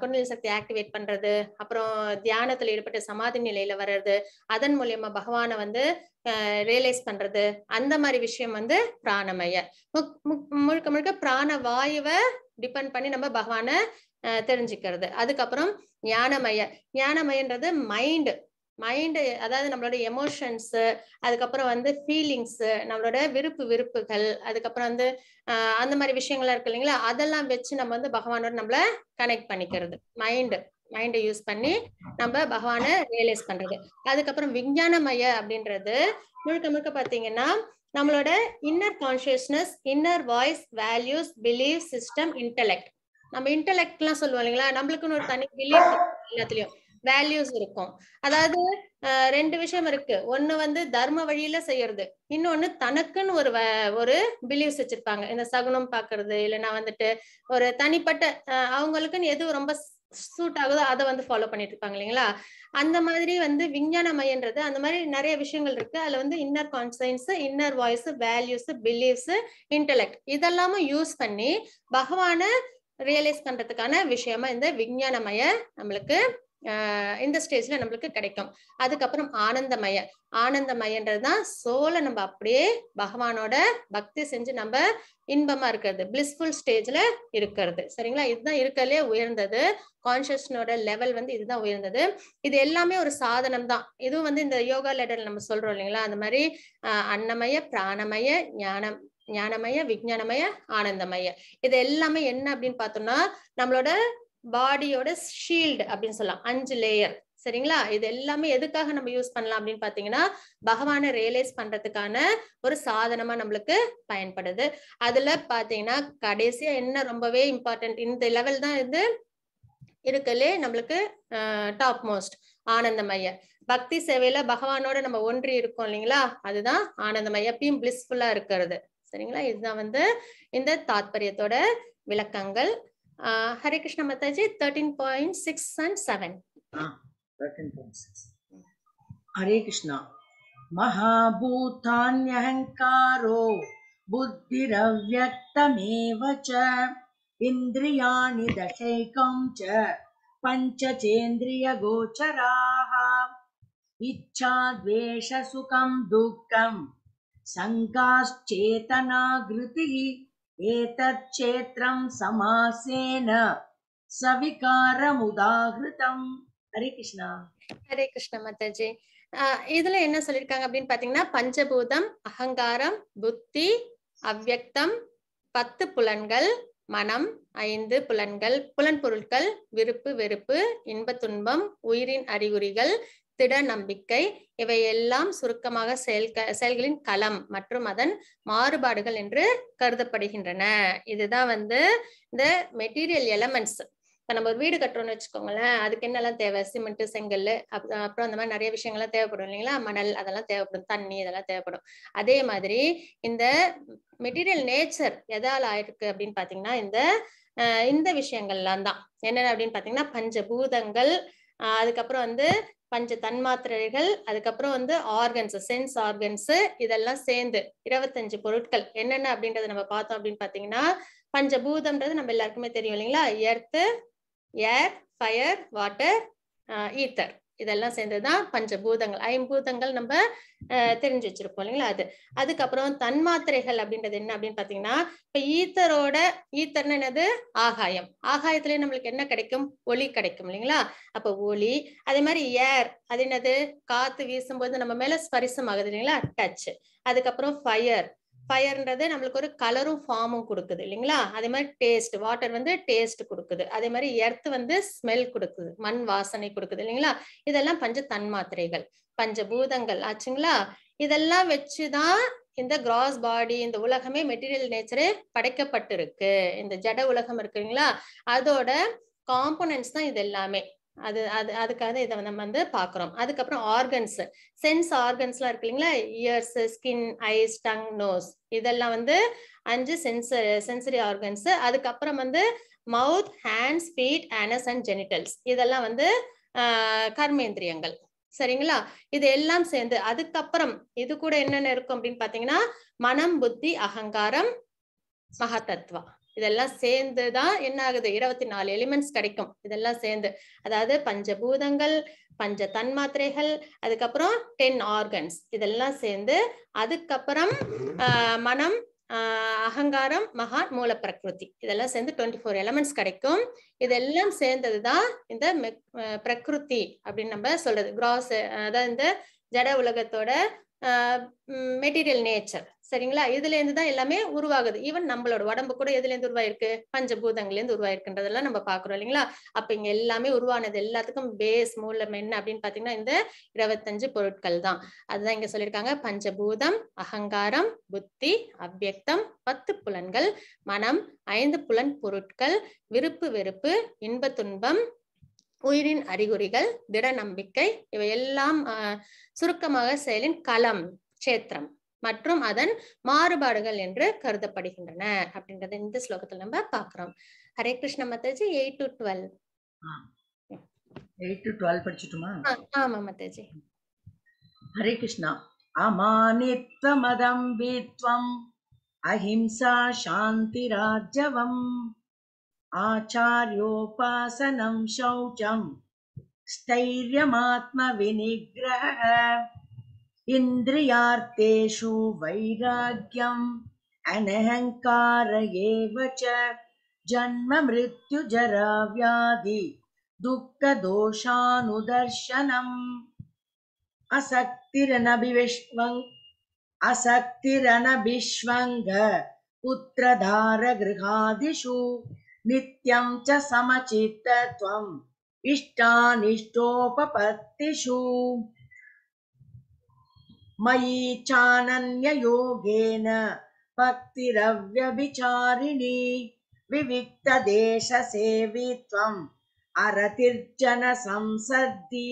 குண்டலினி சக்தி ஆக்டிவேட் பண்றது அப்புறம் தியானத்துல ஈடுபட்டு சமாதி நிலையில வர்றது அதன் மூலியமா பகவானை வந்து ரியலைஸ் பண்றது அந்த மாதிரி விஷயம் வந்து பிராணமய முழுக்க முழுக்க பிராண வாயுவை டிபெண்ட் பண்ணி நம்ம பகவானை தெரிஞ்சுக்கிறது அதுக்கப்புறம் ஞானமய ஞானமயன்றது மைண்டு மைண்டு அதாவது நம்மளோட எமோஷன்ஸு அதுக்கப்புறம் வந்து ஃபீலிங்ஸு நம்மளோட விருப்பு விருப்புகள் அதுக்கப்புறம் வந்து அந்த மாதிரி விஷயங்கள்லாம் இருக்கு இல்லைங்களா அதெல்லாம் வச்சு நம்ம வந்து பகவானோட நம்மள கனெக்ட் பண்ணிக்கிறது மைண்டு மைண்டை யூஸ் பண்ணி நம்ம பகவானை ரியலைஸ் பண்றது அதுக்கப்புறம் விஞ்ஞானமய அப்படின்றது முழுக்க முழுக்க பார்த்தீங்கன்னா நம்மளோட inner consciousness inner voice values belief system intellect நம்ம இன்டலெக்ட்லாம் சொல்லுவோம் இல்லைங்களா நம்மளுக்குன்னு ஒரு தனி பிலீஃப் எல்லாத்துலயும் வேல்யூஸ் இருக்கும் அதாவது ரெண்டு விஷயம் இருக்கு ஒண்ணு வந்து தர்ம வழியில செய்யறது இன்னொன்னு தனக்குன்னு ஒரு ஒரு பிலீவ்ஸ் வச்சிருப்பாங்க இந்த சகுனம் பாக்குறது இல்லைன்னா வந்துட்டு ஒரு தனிப்பட்ட அவங்களுக்குன்னு எது ரொம்ப சூட் ஆகுதோ அதை வந்து ஃபாலோ பண்ணிட்டு இருப்பாங்க இல்லைங்களா அந்த மாதிரி வந்து விஞ்ஞான மையன்றது அந்த மாதிரி நிறைய விஷயங்கள் இருக்கு அதுல வந்து inner conscience inner voice values beliefs intellect இதெல்லாமும் யூஸ் பண்ணி பகவான ரியலைஸ் பண்றதுக்கான விஷயமா இந்த விஞ்ஞானமய நம்மளுக்கு இந்த ஸ்டேஜ்ல நம்மளுக்கு கிடைக்கும் அதுக்கப்புறம் ஆனந்தமய ஆனந்தமயன்றதுதான் சோலை நம்ம அப்படியே பகவானோட பக்தி செஞ்சு நம்ம இன்பமா இருக்கிறது பிளிஸ்ஃபுல் ஸ்டேஜ்ல இருக்கிறது சரிங்களா இதுதான் இருக்கிறதுலே உயர்ந்தது கான்சியஸ்னோட லெவல் வந்து இதுதான் உயர்ந்தது இது எல்லாமே ஒரு சாதனம் தான் இதுவும் வந்து இந்த யோகா லெடர்ல நம்ம சொல்றோம் இல்லைங்களா அந்த மாதிரி அன்னமய பிராணமய ஞானம் ஞானமய விஜயானமய ஆனந்தமய இது எல்லாமே என்ன அப்படின்னு பார்த்தோம்னா நம்மளோட பாடியோட ஷீல்டு அப்படின்னு சொல்லலாம் அஞ்சு லேயர் சரிங்களா இது எல்லாமே எதுக்காக நம்ம யூஸ் பண்ணலாம் அப்படின்னு பாத்தீங்கன்னா பகவானை ரியலைஸ் பண்றதுக்கான ஒரு சாதனமா நம்மளுக்கு பயன்படுது அதுல பாத்தீங்கன்னா கடைசியா என்ன ரொம்பவே இம்பார்ட்டன்ட் இந்த லெவல் தான் இது இருக்கலே நம்மளுக்கு டாப் மோஸ்ட் ஆனந்தமய பக்தி சேவையில பகவானோட நம்ம ஒன்றி இருக்கோம் இல்லைங்களா அதுதான் ஆனந்தமய எப்பயும் பிளிஸ்ஃபுல்லா இருக்கிறது சரிங்களா இதுதான் வந்து இந்த தாத்பரியத்தோட விளக்கங்கள் Harikrishna Mataji thirteen point six and seven Hare Krishna மகாபூதான்யகங்காரோ புத்திரவியமேவ இந்திரியாணி தசைகம் ச பஞ்சேந்திரிய கோச்சராக இச்சா துவேஷ சுகம் துக்கம் सङ्गाश्चेतनागृतिः एतच्क्षेत्रं समासेन சவிகாரமுதாகிருதம் ஹரே கிருஷ்ணா ஹரே கிருஷ்ண மாதாஜி இதுல என்ன சொல்லிருக்காங்க அப்படின்னு பாத்தீங்கன்னா பஞ்சபூதம் அகங்காரம் புத்தி அவ்வக்தம் பத்து புலன்கள் மனம் ஐந்து புலன்கள் புலன் பொருட்கள் விருப்பு வெறுப்பு இன்ப துன்பம் உயிரின் அறிகுறிகள் திட நம்பிக்கை இவை எல்லாம் சுருக்கமாக செயல் செயல்களின் களம் மற்றும் அதன் மாறுபாடுகள் என்று கருதப்படுகின்றன இதுதான் வந்து இந்த மெட்டீரியல் எலமெண்ட்ஸ் இப்போ நம்ம ஒரு வீடு கட்டுறோம்னு வச்சுக்கோங்களேன் அதுக்கு என்னெல்லாம் தேவை சிமெண்ட் செங்கல் அப்புறம் அந்த மாதிரி நிறைய விஷயங்கள்லாம் தேவைப்படும் இல்லைங்களா மணல் அதெல்லாம் தேவைப்படும் தண்ணி இதெல்லாம் தேவைப்படும் அதே மாதிரி இந்த மெட்டீரியல் நேச்சர் எதால் ஆயிருக்கு அப்படின்னு பார்த்தீங்கன்னா இந்த இந்த விஷயங்கள்லாம் தான் என்னென்ன அப்படின்னு பார்த்தீங்கன்னா பஞ்சபூதங்கள் அதுக்கப்புறம் வந்து பஞ்ச தன்மாத்திரைகள் அதுக்கப்புறம் வந்து ஆர்கன்ஸ் சென்ஸ் ஆர்கன்ஸ் இதெல்லாம் சேர்ந்து இருபத்தஞ்சு பொருட்கள் என்னென்ன அப்படின்றத நம்ம பார்த்தோம் அப்படின்னு பார்த்தீங்கன்னா பஞ்சபூதம்ன்றது நம்ம எல்லாருக்குமே தெரியும் இல்லைங்களா earth air fire water ether இதெல்லாம் சேர்ந்ததுதான் பஞ்சபூதங்கள் ஐம்பூதங்கள் நம்ம தெரிஞ்சு வச்சிருப்போம் இல்லைங்களா அது அதுக்கப்புறம் தன்மாத்திரைகள் அப்படின்றது என்ன அப்படின்னு பாத்தீங்கன்னா இப்ப ஈத்தரோட ஈத்தர்னு என்னது ஆகாயம் ஆகாயத்திலேயே நம்மளுக்கு என்ன கிடைக்கும் ஒளி கிடைக்கும் இல்லைங்களா அப்ப ஒளி அதே மாதிரி ஏர் அது என்னது காத்து வீசும்போது நம்ம மேல ஸ்பரிசம் ஆகுது இல்லைங்களா டச் அதுக்கப்புறம் ஃபயர் ஃபயர்ன்றது நம்மளுக்கு ஒரு கலரும் ஃபார்மும் கொடுக்குது இல்லைங்களா அதே மாதிரி டேஸ்ட் வாட்டர் வந்து டேஸ்ட் கொடுக்குது அதே மாதிரி எர்த் வந்து ஸ்மெல் கொடுக்குது மண் வாசனை கொடுக்குது இல்லைங்களா இதெல்லாம் பஞ்ச தன்மாத்திரைகள் பூதங்கள் ஆச்சுங்களா இதெல்லாம் வச்சுதான் இந்த கிராஸ் பாடி இந்த உலகமே மெட்டீரியல் நேச்சரே படைக்கப்பட்டிருக்கு இந்த ஜட உலகம் இருக்குங்களா அதோட காம்போனன்ட்ஸ் தான் இது எல்லாமே அது அது அதுக்காக இதை நம்ம வந்து பார்க்குறோம் அதுக்கப்புறம் ஆர்கன்ஸ் சென்ஸ் ஆர்கன்ஸ்லாம் இருக்கு இல்லைங்களா ears skin eyes tongue nose இதெல்லாம் வந்து அஞ்சு சென்ச சென்சரி ஆர்கன்ஸ் அதுக்கப்புறம் வந்து mouth hands feet anus and genitals இதெல்லாம் வந்து கர்மேந்திரியங்கள் சரிங்களா இது எல்லாம் சேர்ந்து அதுக்கப்புறம் இது கூட என்னென்ன இருக்கும் அப்படின்னு பாத்தீங்கன்னா மனம் புத்தி அகங்காரம் மகத்தத்வா இதெல்லாம் சேர்ந்து தான் என்ன ஆகுது இருபத்தி நாலு எலிமெண்ட்ஸ் கிடைக்கும் இதெல்லாம் சேர்ந்து அதாவது பஞ்சபூதங்கள் பஞ்ச தன்மாத்திரைகள் அதுக்கப்புறம் டென் ஆர்கன்ஸ் இதெல்லாம் சேர்ந்து அதுக்கப்புறம் மனம் அகங்காரம் மகான் மூல பிரகிருதி இதெல்லாம் சேர்ந்து டுவெண்ட்டி ஃபோர் எலமெண்ட்ஸ் கிடைக்கும் இதெல்லாம் சேர்ந்தது தான் இந்த பிரகிருதி அப்படின்னு நம்ம சொல்றது கிராஸ் அதாவது இந்த ஜட உலகத்தோட மெட்டீரியல் நேச்சர் சரிங்களா இதுல இருந்து தான் எல்லாமே உருவாகுது ஈவன் நம்மளோட உடம்பு கூட எதுல இருந்து உருவாயிருக்கு பஞ்சபூதங்கள்ல இருந்து உருவாயிருக்குன்றதெல்லாம் நம்ம பாக்குறோம் இல்லைங்களா அப்ப இங்க எல்லாமே உருவானது எல்லாத்துக்கும் பேஸ் மூலம் என்ன அப்படின்னு பாத்தீங்கன்னா இந்த இருபத்தஞ்சு பொருட்கள் தான் அதுதான் இங்க சொல்லியிருக்காங்க பஞ்சபூதம் அகங்காரம் புத்தி அவ்வக்தம் பத்து புலன்கள் மனம் ஐந்து புலன் பொருட்கள் விருப்பு வெறுப்பு இன்ப துன்பம் உயிரின் அறிகுறிகள் திட நம்பிக்கை இவை எல்லாம் சுருக்கமாக செயலின் களம் கஷேத்திரம் மற்றும் அதன் மாறுபாடுகள் என்று கருதப்படுகின்றன அப்படின்றத இந்த ஸ்லோகத்துல நம்ம பாக்குறோம் Hare Krishna mataji eight to twelve eight to twelve படிச்சுட்டுமா ஆமா மத்தாஜி ஹரே கிருஷ்ணா மதம் வீத்வம் அஹிம்சா சாந்தி ராஜவம் ஆச்சாரியோபாசனம் சௌச்சம் ஸ்தைரியமாத்ம வினிகிரக इन्द्रियार्थेषु वैराग्यम् अनहङ्कार एव च जन्ममृत्युजराव्याधि दुःखदोषानुदर्शनम् असक्तिरनभिविष्वङ् असक्तिरनभिष्वङ्ग पुत्रधारगृहादिषु नित्यं च समचित्तत्वम् इष्टानिष्टोपपत्तिषु मयि चानन्ययोगेन भक्तिरव्यभिचारिणी विविक्तदेशसेवि त्वम् अरतिर्जनसंसर्दी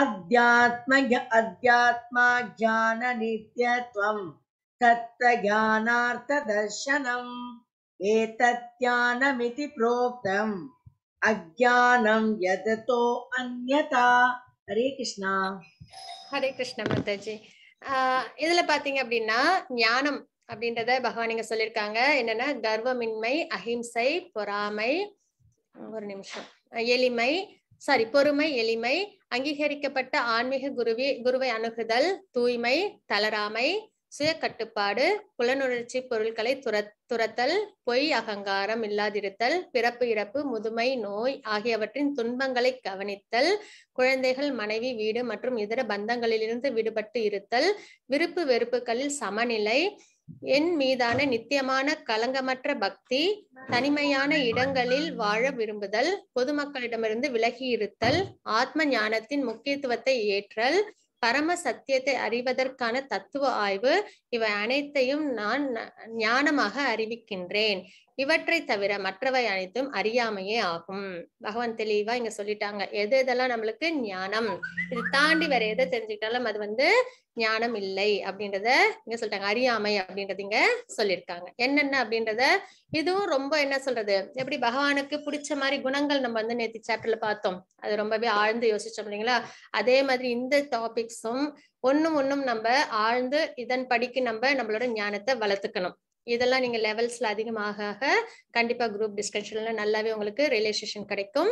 अध्यात्मय अध्यात्माज्ञाननित्यत्वं तत्त्वज्ञानार्थदर्शनम् एतज्ज्ञानमिति प्रोक्तम् अज्ञानं यदतो अन्यथा हरे कृष्णा ஹரே கிருஷ்ண மாதாஜி ஆஹ் இதுல பாத்தீங்க அப்படின்னா ஞானம் அப்படின்றத பகவான் சொல்லியிருக்காங்க என்னன்னா கர்வமின்மை அஹிம்சை பொறாமை ஒரு நிமிஷம் எளிமை சாரி பொறுமை எளிமை அங்கீகரிக்கப்பட்ட ஆன்மீக குருவி குருவை அணுகுதல் தூய்மை தளராமை சுய கட்டுப்பாடு புலனுணர்ச்சி பொருட்களை துரத் துரத்தல் பொய் அகங்காரம் இல்லாதிருத்தல் பிறப்பு இறப்பு முதுமை நோய் ஆகியவற்றின் துன்பங்களை கவனித்தல் குழந்தைகள் மனைவி வீடு மற்றும் இதர பந்தங்களிலிருந்து விடுபட்டு இருத்தல் விருப்பு வெறுப்புகளில் சமநிலை என் மீதான நித்தியமான கலங்கமற்ற பக்தி தனிமையான இடங்களில் வாழ விரும்புதல் பொதுமக்களிடமிருந்து விலகி இருத்தல் ஆத்ம ஞானத்தின் முக்கியத்துவத்தை ஏற்றல் பரம சத்தியத்தை அறிவதற்கான தத்துவ ஆய்வு இவை அனைத்தையும் நான் ஞானமாக அறிவிக்கின்றேன் இவற்றை தவிர மற்றவை அனைத்தும் அறியாமையே ஆகும் பகவான் தெளிவா இங்க சொல்லிட்டாங்க எது இதெல்லாம் நம்மளுக்கு ஞானம் இது தாண்டி வேற எதை தெரிஞ்சுக்கிட்டாலும் அது வந்து ஞானம் இல்லை அப்படின்றத இங்க சொல்லிட்டாங்க அறியாமை அப்படின்றத இங்க சொல்லியிருக்காங்க என்னென்ன அப்படின்றத இதுவும் ரொம்ப என்ன சொல்றது எப்படி பகவானுக்கு பிடிச்ச மாதிரி குணங்கள் நம்ம வந்து நேற்று சாப்டர்ல பார்த்தோம் அது ரொம்பவே ஆழ்ந்து யோசிச்சோம் இல்லைங்களா அதே மாதிரி இந்த டாபிக்ஸும் ஒன்னும் ஒன்னும் நம்ம ஆழ்ந்து இதன் படிக்கு நம்ம நம்மளோட ஞானத்தை வளர்த்துக்கணும் இதெல்லாம் நீங்கள் லெவல்ஸில் அதிகமாக கண்டிப்பாக குரூப் டிஸ்கஷன்ல நல்லாவே உங்களுக்கு ரியலைசேஷன் கிடைக்கும்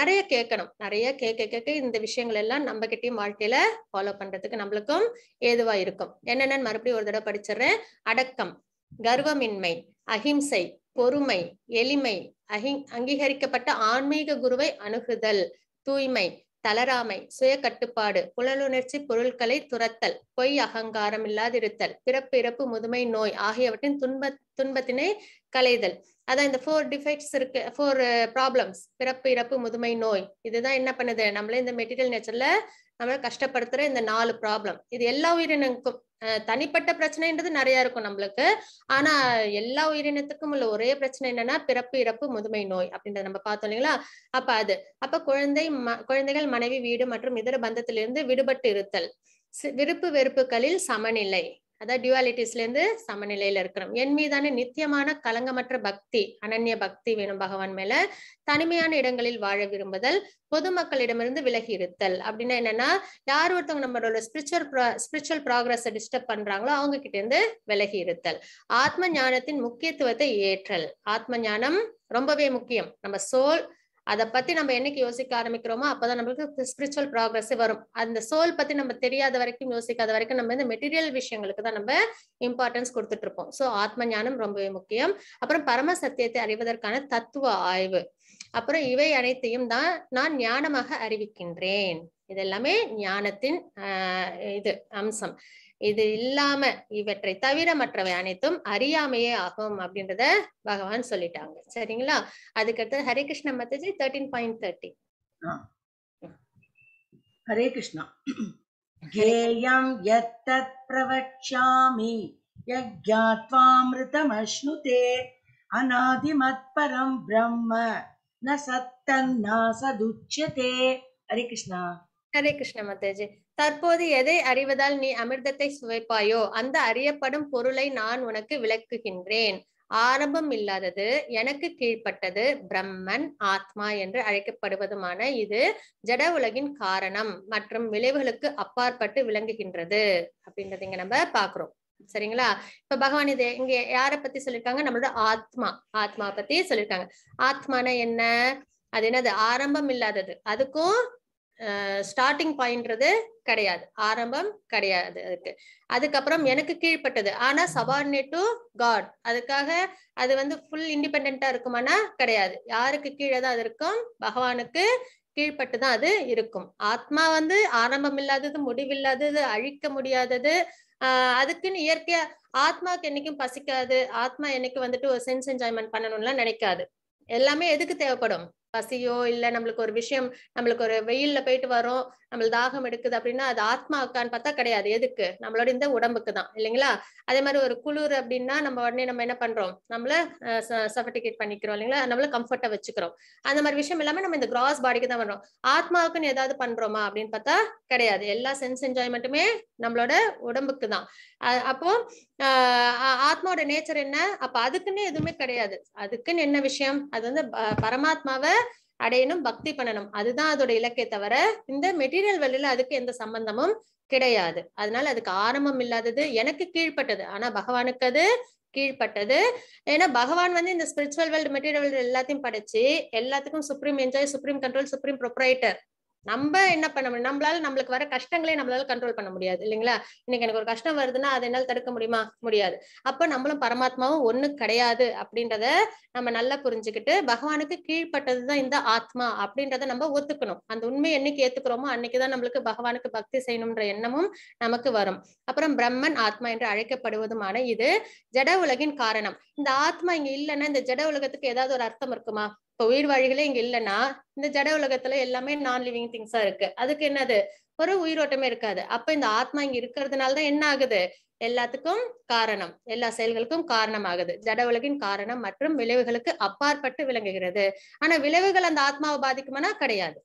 நிறைய கேட்கணும் நிறைய கேட்க கேட்க இந்த விஷயங்கள் எல்லாம் நம்மகிட்டையும் வாழ்க்கையில் ஃபாலோ பண்ணுறதுக்கு நம்மளுக்கும் ஏதுவாக இருக்கும் என்னென்னு மறுபடியும் ஒரு தடவை படிச்சிடுறேன் அடக்கம் கர்வமின்மை அஹிம்சை பொறுமை எளிமை அஹி அங்கீகரிக்கப்பட்ட ஆன்மீக குருவை அணுகுதல் தூய்மை தளராமை சுய கட்டுப்பாடு புலனுணர்ச்சி பொருட்களை துரத்தல் பொய் அகங்காரம் இல்லாதிருத்தல் பிறப்பு இறப்பு முதுமை நோய் ஆகியவற்றின் துன்ப துன்பத்தினை கலைதல் அதான் இந்த ஃபோர் டிஃபெக்ட்ஸ் இருக்கு ஃபோர் ப்ராப்ளம்ஸ் uh, பிறப்பு இறப்பு முதுமை நோய் இதுதான் என்ன பண்ணுது நம்மள இந்த மெட்டீரியல் நேச்சர்ல நம்மளை கஷ்டப்படுத்துற இந்த நாலு ப்ராப்ளம் இது எல்லா உயிரினங்களுக்கும் தனிப்பட்ட பிரச்சனைன்றது நிறைய இருக்கும் நம்மளுக்கு ஆனா எல்லா உயிரினத்துக்கும் உள்ள ஒரே பிரச்சனை என்னன்னா பிறப்பு இறப்பு முதுமை நோய் அப்படின்றத நம்ம பார்த்தோம் இல்லைங்களா அப்ப அது அப்ப குழந்தை குழந்தைகள் மனைவி வீடு மற்றும் இதர பந்தத்திலிருந்து விடுபட்டு இருத்தல் விருப்பு வெறுப்புகளில் சமநிலை அதாவது டியூவாலிட்டிஸ்லேருந்து சமநிலையில இருக்கிறோம் என் மீதான நித்தியமான கலங்கமற்ற பக்தி அனன்ய பக்தி வேணும் பகவான் மேல தனிமையான இடங்களில் வாழ விரும்புதல் பொதுமக்களிடமிருந்து விலகி இருத்தல் அப்படின்னா என்னன்னா யார் ஒருத்தவங்க நம்மளோட ஸ்பிரிச்சுவல் ஸ்பிரிச்சுவல் ப்ராக்ரஸ் டிஸ்டர்ப் பண்றாங்களோ அவங்க கிட்ட இருந்து விலகி இருத்தல் ஆத்ம ஞானத்தின் முக்கியத்துவத்தை ஏற்றல் ஆத்ம ஞானம் ரொம்பவே முக்கியம் நம்ம சோல் அதை பத்தி நம்ம என்னைக்கு யோசிக்க ஆரம்பிக்கிறோமோ அப்பதான் நம்மளுக்கு ஸ்பிரிச்சுவல் ப்ராக்ரஸ் வரும் அந்த சோல் பத்தி நம்ம தெரியாத வரைக்கும் யோசிக்காத வரைக்கும் நம்ம இந்த மெட்டீரியல் விஷயங்களுக்கு தான் நம்ம இம்பார்ட்டன்ஸ் கொடுத்துட்டு இருப்போம் சோ ஆத்ம ஞானம் ரொம்பவே முக்கியம் அப்புறம் பரம சத்தியத்தை அறிவதற்கான தத்துவ ஆய்வு அப்புறம் இவை அனைத்தையும் தான் நான் ஞானமாக அறிவிக்கின்றேன் இதெல்லாமே ஞானத்தின் இது அம்சம் இது இல்லாம இவற்றை தவிர மற்றவை அனைத்தும் அறியாமையே ஆகும் அப்படின்றத பகவான் சொல்லிட்டாங்க சரிங்களா அதுக்கடுத்து Hare Krishna mataji thirteen point thirty Hare Krishna கேயம் எத்தத் பிரவக்ஷாமி யஜ்ஞாத்வாமிருதமஷ்ணுதே அநாதிமத்பரம் பிரம்ம ந சத்தன்னா சதுச்சதே ஹரே கிருஷ்ணா ஹரே கிருஷ்ண மாதாஜி தற்போது எதை அறிவதால் நீ அமிர்தத்தை சுவைப்பாயோ அந்த அறியப்படும் பொருளை நான் உனக்கு விளக்குகின்றேன் ஆரம்பம் இல்லாதது எனக்கு கீழ்ப்பட்டது பிரம்மன் ஆத்மா என்று அழைக்கப்படுவதுமான இது ஜட உலகின் காரணம் மற்றும் விளைவுகளுக்கு அப்பாற்பட்டு விளங்குகின்றது அப்படின்றத இங்க நம்ம பாக்குறோம் சரிங்களா இப்ப பகவான் இது இங்க யார பத்தி சொல்லிருக்காங்க நம்மளோட ஆத்மா ஆத்மா பத்தி சொல்லிருக்காங்க ஆத்மான என்ன அது என்னது ஆரம்பம் இல்லாதது அதுக்கும் ஸ்டார்டிங் பாயிண்ட்றது கிடையாது ஆரம்பம் கிடையாது அதுக்கு அதுக்கப்புறம் எனக்கு கீழ்ப்பட்டது ஆனா சபார்டினேட் டு காட் அதுக்காக அது வந்து ஃபுல் இண்டிபெண்டா இருக்குமானா கிடையாது யாருக்கு கீழே தான் அது இருக்கும் பகவானுக்கு கீழ்பட்டு தான் அது இருக்கும் ஆத்மா வந்து ஆரம்பம் இல்லாதது முடிவில்லாதது அழிக்க முடியாதது ஆஹ் அதுக்குன்னு இயற்கையா ஆத்மாவுக்கு என்னைக்கும் பசிக்காது ஆத்மா என்னைக்கு வந்துட்டு ஒரு சென்ஸ் என்ஜாய்மெண்ட் பண்ணணும்லாம் நினைக்காது எல்லாமே எதுக்கு தேவைப்படும் பசியோ இல்ல நம்மளுக்கு ஒரு விஷயம் நம்மளுக்கு ஒரு வெயில்ல போயிட்டு வரோம் நம்மளுக்கு தாகம் எடுக்குது அப்படின்னா அது ஆத்மாக்கான்னு பார்த்தா கிடையாது எதுக்கு நம்மளோட இந்த உடம்புக்கு தான் இல்லைங்களா அதே மாதிரி ஒரு குளிர் அப்படின்னா நம்ம உடனே நம்ம என்ன பண்றோம் நம்மள சர்டிபிகேட் பண்ணிக்கிறோம் இல்லைங்களா நம்மள கம்ஃபர்ட்டா வச்சுக்கிறோம் அந்த மாதிரி விஷயம் இல்லாம நம்ம இந்த கிராஸ் பாடிக்கு தான் பண்றோம் ஆத்மாவுக்குன்னு ஏதாவது பண்றோமா அப்படின்னு பார்த்தா கிடையாது எல்லா சென்ஸ் என்ஜாய்மெண்ட்டுமே நம்மளோட உடம்புக்கு தான் அப்போ ஆத்மாவோட நேச்சர் என்ன அப்ப அதுக்குன்னு எதுவுமே கிடையாது அதுக்குன்னு என்ன விஷயம் அது வந்து பரமாத்மாவை அடையணும் பக்தி பண்ணணும் அதுதான் அதோட இலக்கிய தவிர இந்த மெட்டீரியல் வழியில அதுக்கு எந்த சம்பந்தமும் கிடையாது அதனால அதுக்கு ஆரம்பம் இல்லாதது எனக்கு கீழ்பட்டது ஆனா பகவானுக்கு அது கீழ்பட்டது ஏன்னா பகவான் வந்து இந்த ஸ்பிரிச்சுவல் வேர்ல்டு மெட்டீரியல் வேர்ல்டு எல்லாத்தையும் படைச்சு எல்லாத்துக்கும் supreme enjoy supreme control supreme proprietor நம்ம என்ன பண்ண முடியும் நம்மளால நம்மளுக்கு வர கஷ்டங்களே நம்மளால கண்ட்ரோல் பண்ண முடியாது இல்லைங்களா இன்னைக்கு எனக்கு ஒரு கஷ்டம் வருதுன்னா அதை என்னால் தடுக்க முடியுமா முடியாது அப்ப நம்மளும் பரமாத்மாவும் ஒண்ணு கிடையாது அப்படின்றத நம்ம நல்லா புரிஞ்சுக்கிட்டு பகவானுக்கு கீழ்பட்டதுதான் இந்த ஆத்மா அப்படின்றத நம்ம ஒத்துக்கணும் அந்த உண்மையை என்னைக்கு ஏத்துக்கிறோமோ அன்னைக்குதான் நம்மளுக்கு பகவானுக்கு பக்தி செய்யணும்ன்ற எண்ணமும் நமக்கு வரும் அப்புறம் பிரம்மன் ஆத்மா என்று அழைக்கப்படுவதுமான இது ஜட உலகின் காரணம் இந்த ஆத்மா இங்க இல்லைன்னா இந்த ஜட உலகத்துக்கு ஏதாவது ஒரு அர்த்தம் இருக்குமா இப்ப உயிர் வாழிகளே இங்க இல்லைன்னா இந்த ஜட உலகத்துல எல்லாமே நான் லிவிங் திங்ஸா இருக்கு அதுக்கு என்னது ஒரு உயிரோட்டமே இருக்காது அப்ப இந்த ஆத்மா இங்க இருக்கிறதுனால தான் என்ன ஆகுது எல்லாத்துக்கும் காரணம் எல்லா செயல்களுக்கும் காரணமாகுது ஜட உலகின் காரணம் மற்றும் விளைவுகளுக்கு அப்பாற்பட்டு விளங்குகிறது ஆனா விளைவுகள் அந்த ஆத்மாவை பாதிக்குமானா கிடையாது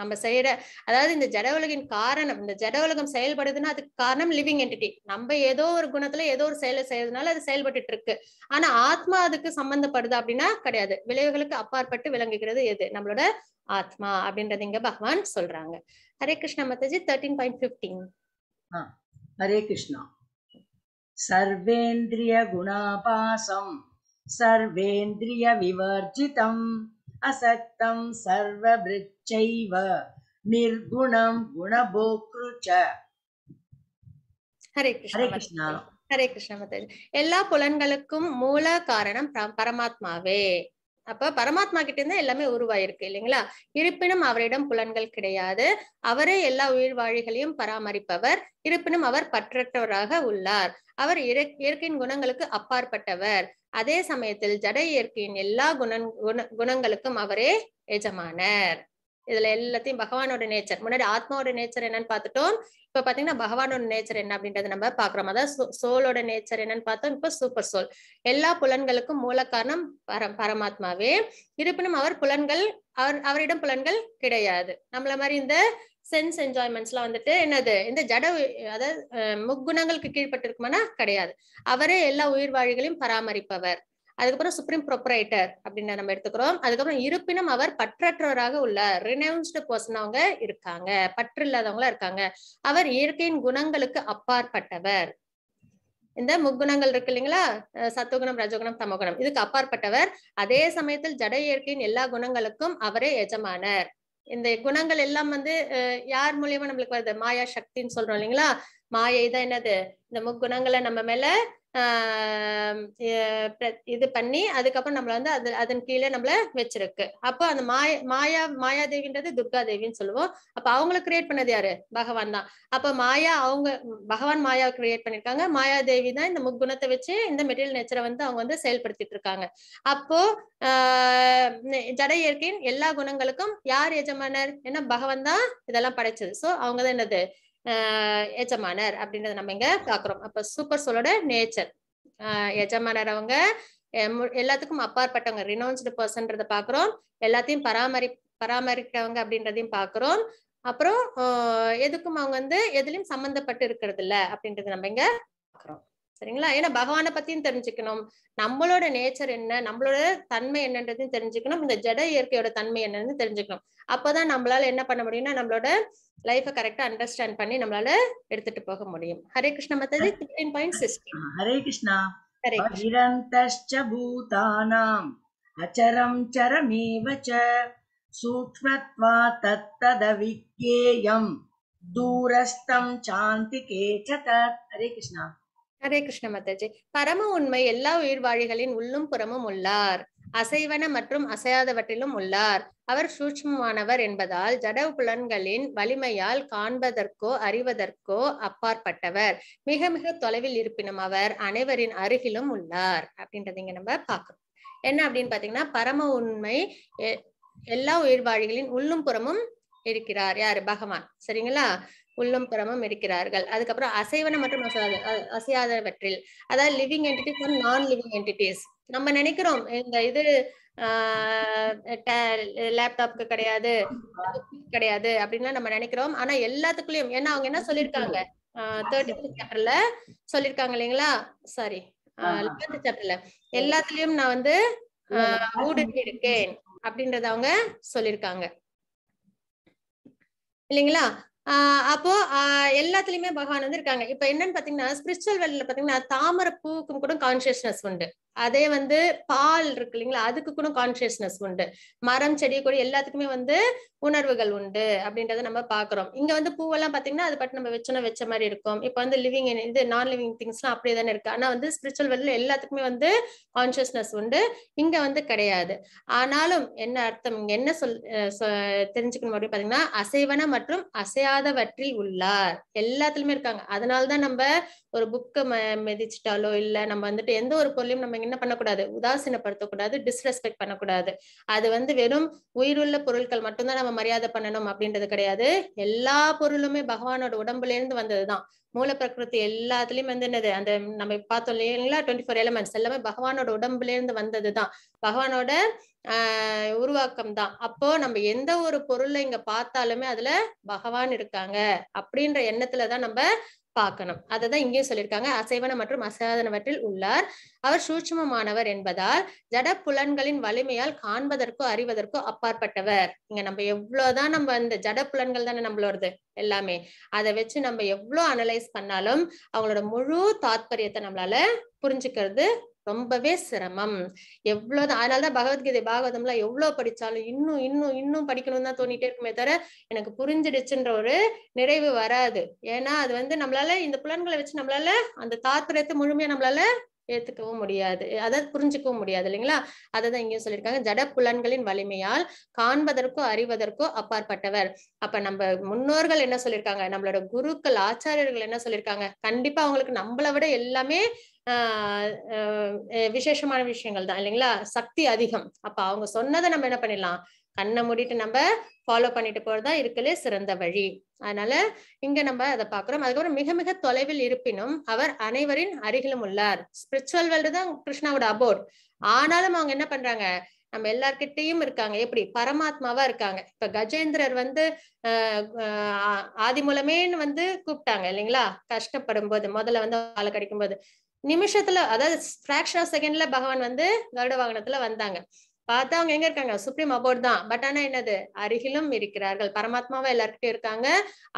நம்ம செய்யற அதாவது இந்த ஜட உலகின் காரணம் இந்த ஜட உலகம் செயல்படுதுன்னா அதுக்கு காரணம் லிவிங் என்டிட்டி நம்ம ஏதோ ஒரு குணத்துல ஏதோ ஒரு செயலை செய்யறதுனால அது செயல்பட்டு இருக்கு ஆனா ஆத்மா அதுக்கு சம்பந்தப்படுது அப்படின்னா கிடையாது விளைவுகளுக்கு அப்பாற்பட்டு விளங்குகிறது எது நம்மளோட ஆத்மா அப்படின்றது இங்க பகவான் சொல்றாங்க Hare Krishna mataji thirteen point fifteen Hare Krishna சர்வேந்திரிய குணாபாசம் சர்வேந்திரிய விவர்ஜிதம் असक्तं सर्ववृक्षैव நிர்குணம் गुणभोक्तृ च ஹரே கிருஷ்ணா ஹரே கிருஷ்ணா ஹரே கிருஷ்ணா எல்லா புலன்களுக்கும் மூல காரணம் பரமாத்மாவே அப்ப பரமாத்மா கிட்ட இருந்தா எல்லாமே உருவாயிருக்கு இல்லைங்களா இருப்பினும் அவரிடம் புலன்கள் கிடையாது அவரே எல்லா உயிர் வாழிகளையும் பராமரிப்பவர் இருப்பினும் அவர் பற்றற்றவராக உள்ளார் அவர் இயற்கையின் குணங்களுக்கு அப்பாற்பட்டவர் அதே சமயத்தில் ஜட இயற்கையின் எல்லா குண குணங்களுக்கும் அவரே எஜமானர் இதுல எல்லாத்தையும் பகவானோட நேச்சர் முன்னாடி ஆத்மாவோட நேச்சர் என்னன்னு பார்த்துட்டோம் இப்ப பாத்தீங்கன்னா பகவானோட நேச்சர் என்ன அப்படின்றத நம்ம பாக்குறோம் அதாவது சோலோட நேச்சர் என்னன்னு பார்த்தோம் இப்ப சூப்பர் சோல் எல்லா புலன்களுக்கும் மூல காரணம் பர பரமாத்மாவே இருப்பினும் அவர் புலன்கள் அவர் அவரிடம் புலன்கள் கிடையாது நம்மள மாதிரி இந்த சென்ஸ் என்ஜாய்மெண்ட்ஸ்லாம் வந்துட்டு என்னது இந்த ஜட அதாவது முக்குணங்களுக்கு இருக்குமானா கிடையாது அவரே எல்லா உயிர் வாழிகளையும் பராமரிப்பவர் அதுக்கப்புறம் சுப்ரீம் ப்ரொப்ரைட்டர் அப்படின்னு நம்ம எடுத்துக்கிறோம் அதுக்கப்புறம் இருப்பினும் அவர் பற்றற்றவராக உள்ள ரினவுன்ஸ்டு பர்சன் அவங்க இருக்காங்க பற்று இல்லாதவங்களா இருக்காங்க அவர் இயற்கையின் குணங்களுக்கு அப்பாற்பட்டவர் இந்த முக்குணங்கள் இருக்கு இல்லைங்களா சத்துவகுணம் ரஜகுணம் தமகுணம் இதுக்கு அப்பாற்பட்டவர் அதே சமயத்தில் ஜட இயற்கையின் எல்லா குணங்களுக்கும் அவரே எஜமானர் இந்த குணங்கள் எல்லாம் வந்து யார் மூலியமா நம்மளுக்கு வருது மாயா சக்தின்னு சொல்றோம் இல்லைங்களா மாயை தான் என்னது இந்த முக்குணங்களை நம்ம மேல இது பண்ணி அதுக்கப்புறம் நம்மள வந்து அது அதன் கீழே நம்மள வச்சிருக்கு அப்போ அந்த மாய மாயா மாயாதேவின்றது துர்கா தேவின்னு சொல்லுவோம் அப்ப அவங்கள கிரியேட் பண்ணது யாரு பகவான் தான் அப்ப மாயா அவங்க பகவான் மாயா கிரியேட் பண்ணிருக்காங்க மாயாதேவி தான் இந்த முக்குணத்தை வச்சு இந்த மெட்டீரியல் நேச்சரை வந்து அவங்க வந்து செயல்படுத்திட்டு இருக்காங்க அப்போ ஜட இயற்கையின் எல்லா குணங்களுக்கும் யார் எஜமானர் ஏன்னா பகவான் தான் இதெல்லாம் படைச்சது சோ அவங்க தான் என்னது எஜமானர் அப்படின்றத நம்ம இங்க பாக்குறோம் அப்ப சூப்பர் சோலோட நேச்சர் எஜமானர் அவங்க எல்லாத்துக்கும் அப்பாற்பட்டவங்க ரினோன்ஸ்டு பர்சன்றத பாக்குறோம் எல்லாத்தையும் பராமரி பராமரிக்கிறவங்க அப்படின்றதையும் பாக்குறோம் அப்புறம் எதுக்கும் அவங்க வந்து எதுலயும் சம்மந்தப்பட்டு இருக்கிறது இல்ல அப்படின்றத நம்ம இங்க பாக்குறோம் சரிங்களா ஏன்னா பகவானை பத்தியும் தெரிஞ்சுக்கணும் நம்மளோட நேச்சர் என்ன நம்மளோட தன்மை என்னன்றதையும் தெரிஞ்சுக்கணும் இந்த ஜட இயற்கையோட தன்மை என்னன்னு தெரிஞ்சுக்கணும் அப்பதான் நம்மளால என்ன பண்ண முடியும்னா நம்மளோட லைஃபை கரெக்டா அண்டர்ஸ்டாண்ட் பண்ணி நம்மளால எடுத்துட்டு போக முடியும் Hare Krishna mataji thirteen point sixteen Hare Krishna Hare கிரந்தஷ்ட பூதானாம் அச்சரம் சரமேவ சூக்மத்வா தத்ததவிக்கேயம் தூரஸ்தம் சாந்தி கேச்சத ஹரே கிருஷ்ணா ஹரே கிருஷ்ண மத்தாஜி பரம உண்மை எல்லா உயிர் வாழிகளின் உள்ளும் புறமும் உள்ளார் அசைவன மற்றும் அசையாதவற்றிலும் உள்ளார் அவர் சூட்சமானவர் என்பதால் ஜட புலன்களின் வலிமையால் காண்பதற்கோ அறிவதற்கோ அப்பாற்பட்டவர் மிக மிக தொலைவில் இருப்பினும் அவர் அனைவரின் அருகிலும் உள்ளார் அப்படின்றத இங்க நம்ம பார்க்கணும் என்ன அப்படின்னு பாத்தீங்கன்னா பரம உண்மை எல்லா உயிர்வாழிகளின் உள்ளும் புறமும் இருக்கிறார் யாரு பகவான் சரிங்களா உள்ளம் புறமும் இருக்கிறார்கள் அதுக்கப்புறம் அசைவன மற்றும் அசையாத அசையாதவற்றில் அதாவது living entities and non living entities நம்ம நினைக்கிறோம் இந்த இது லேப்டாப்க்கு கிடையாது கிடையாது அப்படின்னு நம்ம நினைக்கிறோம் ஆனா எல்லாத்துக்குள்ளயும் ஏன்னா அவங்க என்ன சொல்லிருக்காங்க தேர்ட்டி சாப்டர்ல சொல்லியிருக்காங்க இல்லைங்களா சாரி லெவன்த் சாப்டர்ல எல்லாத்துலயும் நான் வந்து ஊடுருவி இருக்கேன் அப்படின்றத அவங்க சொல்லிருக்காங்க இல்லைங்களா ஆஹ் அப்போ எல்லாத்துலயுமே பகவான் வந்து இருக்காங்க இப்ப என்னன்னு பாத்தீங்கன்னா ஸ்பிரிச்சுவல் வேல்ல பாத்தீங்கன்னா தாமரை பூக்கும் கூட கான்சியஸ்னஸ் உண்டு அதே வந்து பால் இருக்கு இல்லைங்களா அதுக்கு கூட கான்சியஸ்னஸ் உண்டு மரம் செடி கொடி எல்லாத்துக்குமே வந்து உணர்வுகள் உண்டு அப்படின்றத நம்ம பாக்குறோம் இங்க வந்து பூவெல்லாம் பாத்தீங்கன்னா அது பட்டு நம்ம வச்சோம் வச்ச மாதிரி இருக்கும் இப்போ வந்து லிவிங் இது நான் லிவிங் திங்ஸ்லாம் அப்படியே தானே இருக்கு ஆனா வந்து ஸ்பிரிச்சுவல் வேர்ல்ட்ல எல்லாத்துக்குமே வந்து கான்சியஸ்னஸ் உண்டு இங்க வந்து கிடையாது ஆனாலும் என்ன அர்த்தம் இங்க என்ன சொல் தெரிஞ்சுக்கணும் அப்படின்னு பாத்தீங்கன்னா அசைவன மற்றும் அசையாதவற்றில் உள்ளார் எல்லாத்துலயுமே இருக்காங்க அதனாலதான் நம்ம ஒரு புக்கை மெதிச்சிட்டாலோ இல்ல நம்ம வந்துட்டு எந்த ஒரு பொருளையும் நம்ம என்ன பண்ணக்கூடாது உதாசீனப்படுத்தக்கூடாது டிஸ்ரெஸ்பெக்ட் பண்ணக்கூடாது அது வந்து வெறும் உயிருள்ள பொருட்கள் மட்டும்தான் நம்ம மரியாதை பண்ணணும் அப்படின்றது கிடையாது எல்லா பொருளுமே பகவானோட உடம்புல இருந்து வந்ததுதான் மூல பிரகிருதி எல்லாத்துலயும் வந்து என்னது அந்த நம்ம பார்த்தோம் இல்லைங்களா டுவெண்ட்டி ஃபோர் எலமெண்ட்ஸ் எல்லாமே பகவானோட உடம்புல இருந்து வந்ததுதான் பகவானோட ஆஹ் உருவாக்கம் தான் அப்போ நம்ம எந்த ஒரு பொருளை இங்க பார்த்தாலுமே அதுல பகவான் இருக்காங்க அப்படின்ற எண்ணத்துலதான் நம்ம பார்க்கணும் அதை தான் இங்கேயும் சொல்லியிருக்காங்க அசைவன மற்றும் அசாதனவற்றில் உள்ளார் அவர் சூட்சமமானவர் என்பதால் ஜட புலன்களின் வலிமையால் காண்பதற்கோ அறிவதற்கோ அப்பாற்பட்டவர் இங்க நம்ம எவ்வளவுதான் நம்ம இந்த ஜட புலன்கள் தானே நம்மளோடது எல்லாமே அதை வச்சு நம்ம எவ்வளவு அனலைஸ் பண்ணாலும் அவங்களோட முழு தாத்பரியத்தை நம்மளால புரிஞ்சுக்கிறது ரொம்பவே சிரமம் எவ்வளவு அதனாலதான் பகவத்கீதை பாகவதம்லாம் எவ்வளவு படிச்சாலும் இன்னும் இன்னும் இன்னும் படிக்கணும்னு தான் தோணிட்டே இருக்குமே தவிர எனக்கு புரிஞ்சிடுச்சுன்ற ஒரு நிறைவு வராது ஏன்னா அது வந்து நம்மளால இந்த புலன்களை வச்சு நம்மளால அந்த தாத்திரத்தை முழுமையா நம்மளால ஏத்துக்கவும் முடியாது அதாவது புரிஞ்சுக்கவும் முடியாது இல்லைங்களா அதை தான் இங்கேயும் சொல்லியிருக்காங்க ஜட புலன்களின் வலிமையால் காண்பதற்கோ அறிவதற்கோ அப்பாற்பட்டவர் அப்ப நம்ம முன்னோர்கள் என்ன சொல்லியிருக்காங்க நம்மளோட குருக்கள் ஆச்சாரியர்கள் என்ன சொல்லியிருக்காங்க கண்டிப்பா அவங்களுக்கு நம்மளை விட எல்லாமே விசேஷமான விஷயங்கள் தான் இல்லைங்களா சக்தி அதிகம் அப்ப அவங்க சொன்னதை நம்ம என்ன பண்ணிடலாம் கண்ணை மூடிட்டு நம்ம ஃபாலோ பண்ணிட்டு போறதா இருக்கலே சிறந்த வழி அதனால இங்க நம்ம அதை பாக்குறோம் அதுக்கப்புறம் மிக மிக தொலைவில் இருப்பினும் அவர் அனைவரின் அருகிலும் உள்ளார் ஸ்பிரிச்சுவல் வேர்ல்டு தான் கிருஷ்ணாவோட அபோர்ட் ஆனாலும் அவங்க என்ன பண்றாங்க நம்ம எல்லார்கிட்டையும் இருக்காங்க எப்படி பரமாத்மாவா இருக்காங்க இப்ப கஜேந்திரர் வந்து ஆதி மூலமேன்னு வந்து கூப்பிட்டாங்க இல்லைங்களா கஷ்டப்படும் போது முதல்ல வந்து ஆளை கிடைக்கும் போது நிமிஷத்துல அதாவது ஃபிராக்ஷன் ஆஃப் செகண்ட்ல பகவான் வந்து கருட வாகனத்துல வந்தாங்க பார்த்தா அவங்க எங்க இருக்காங்க சுப்ரீம் அபோர்ட் தான் பட் ஆனா என்னது அருகிலும் இருக்கிறார்கள் பரமாத்மாவா எல்லாருக்கிட்டே இருக்காங்க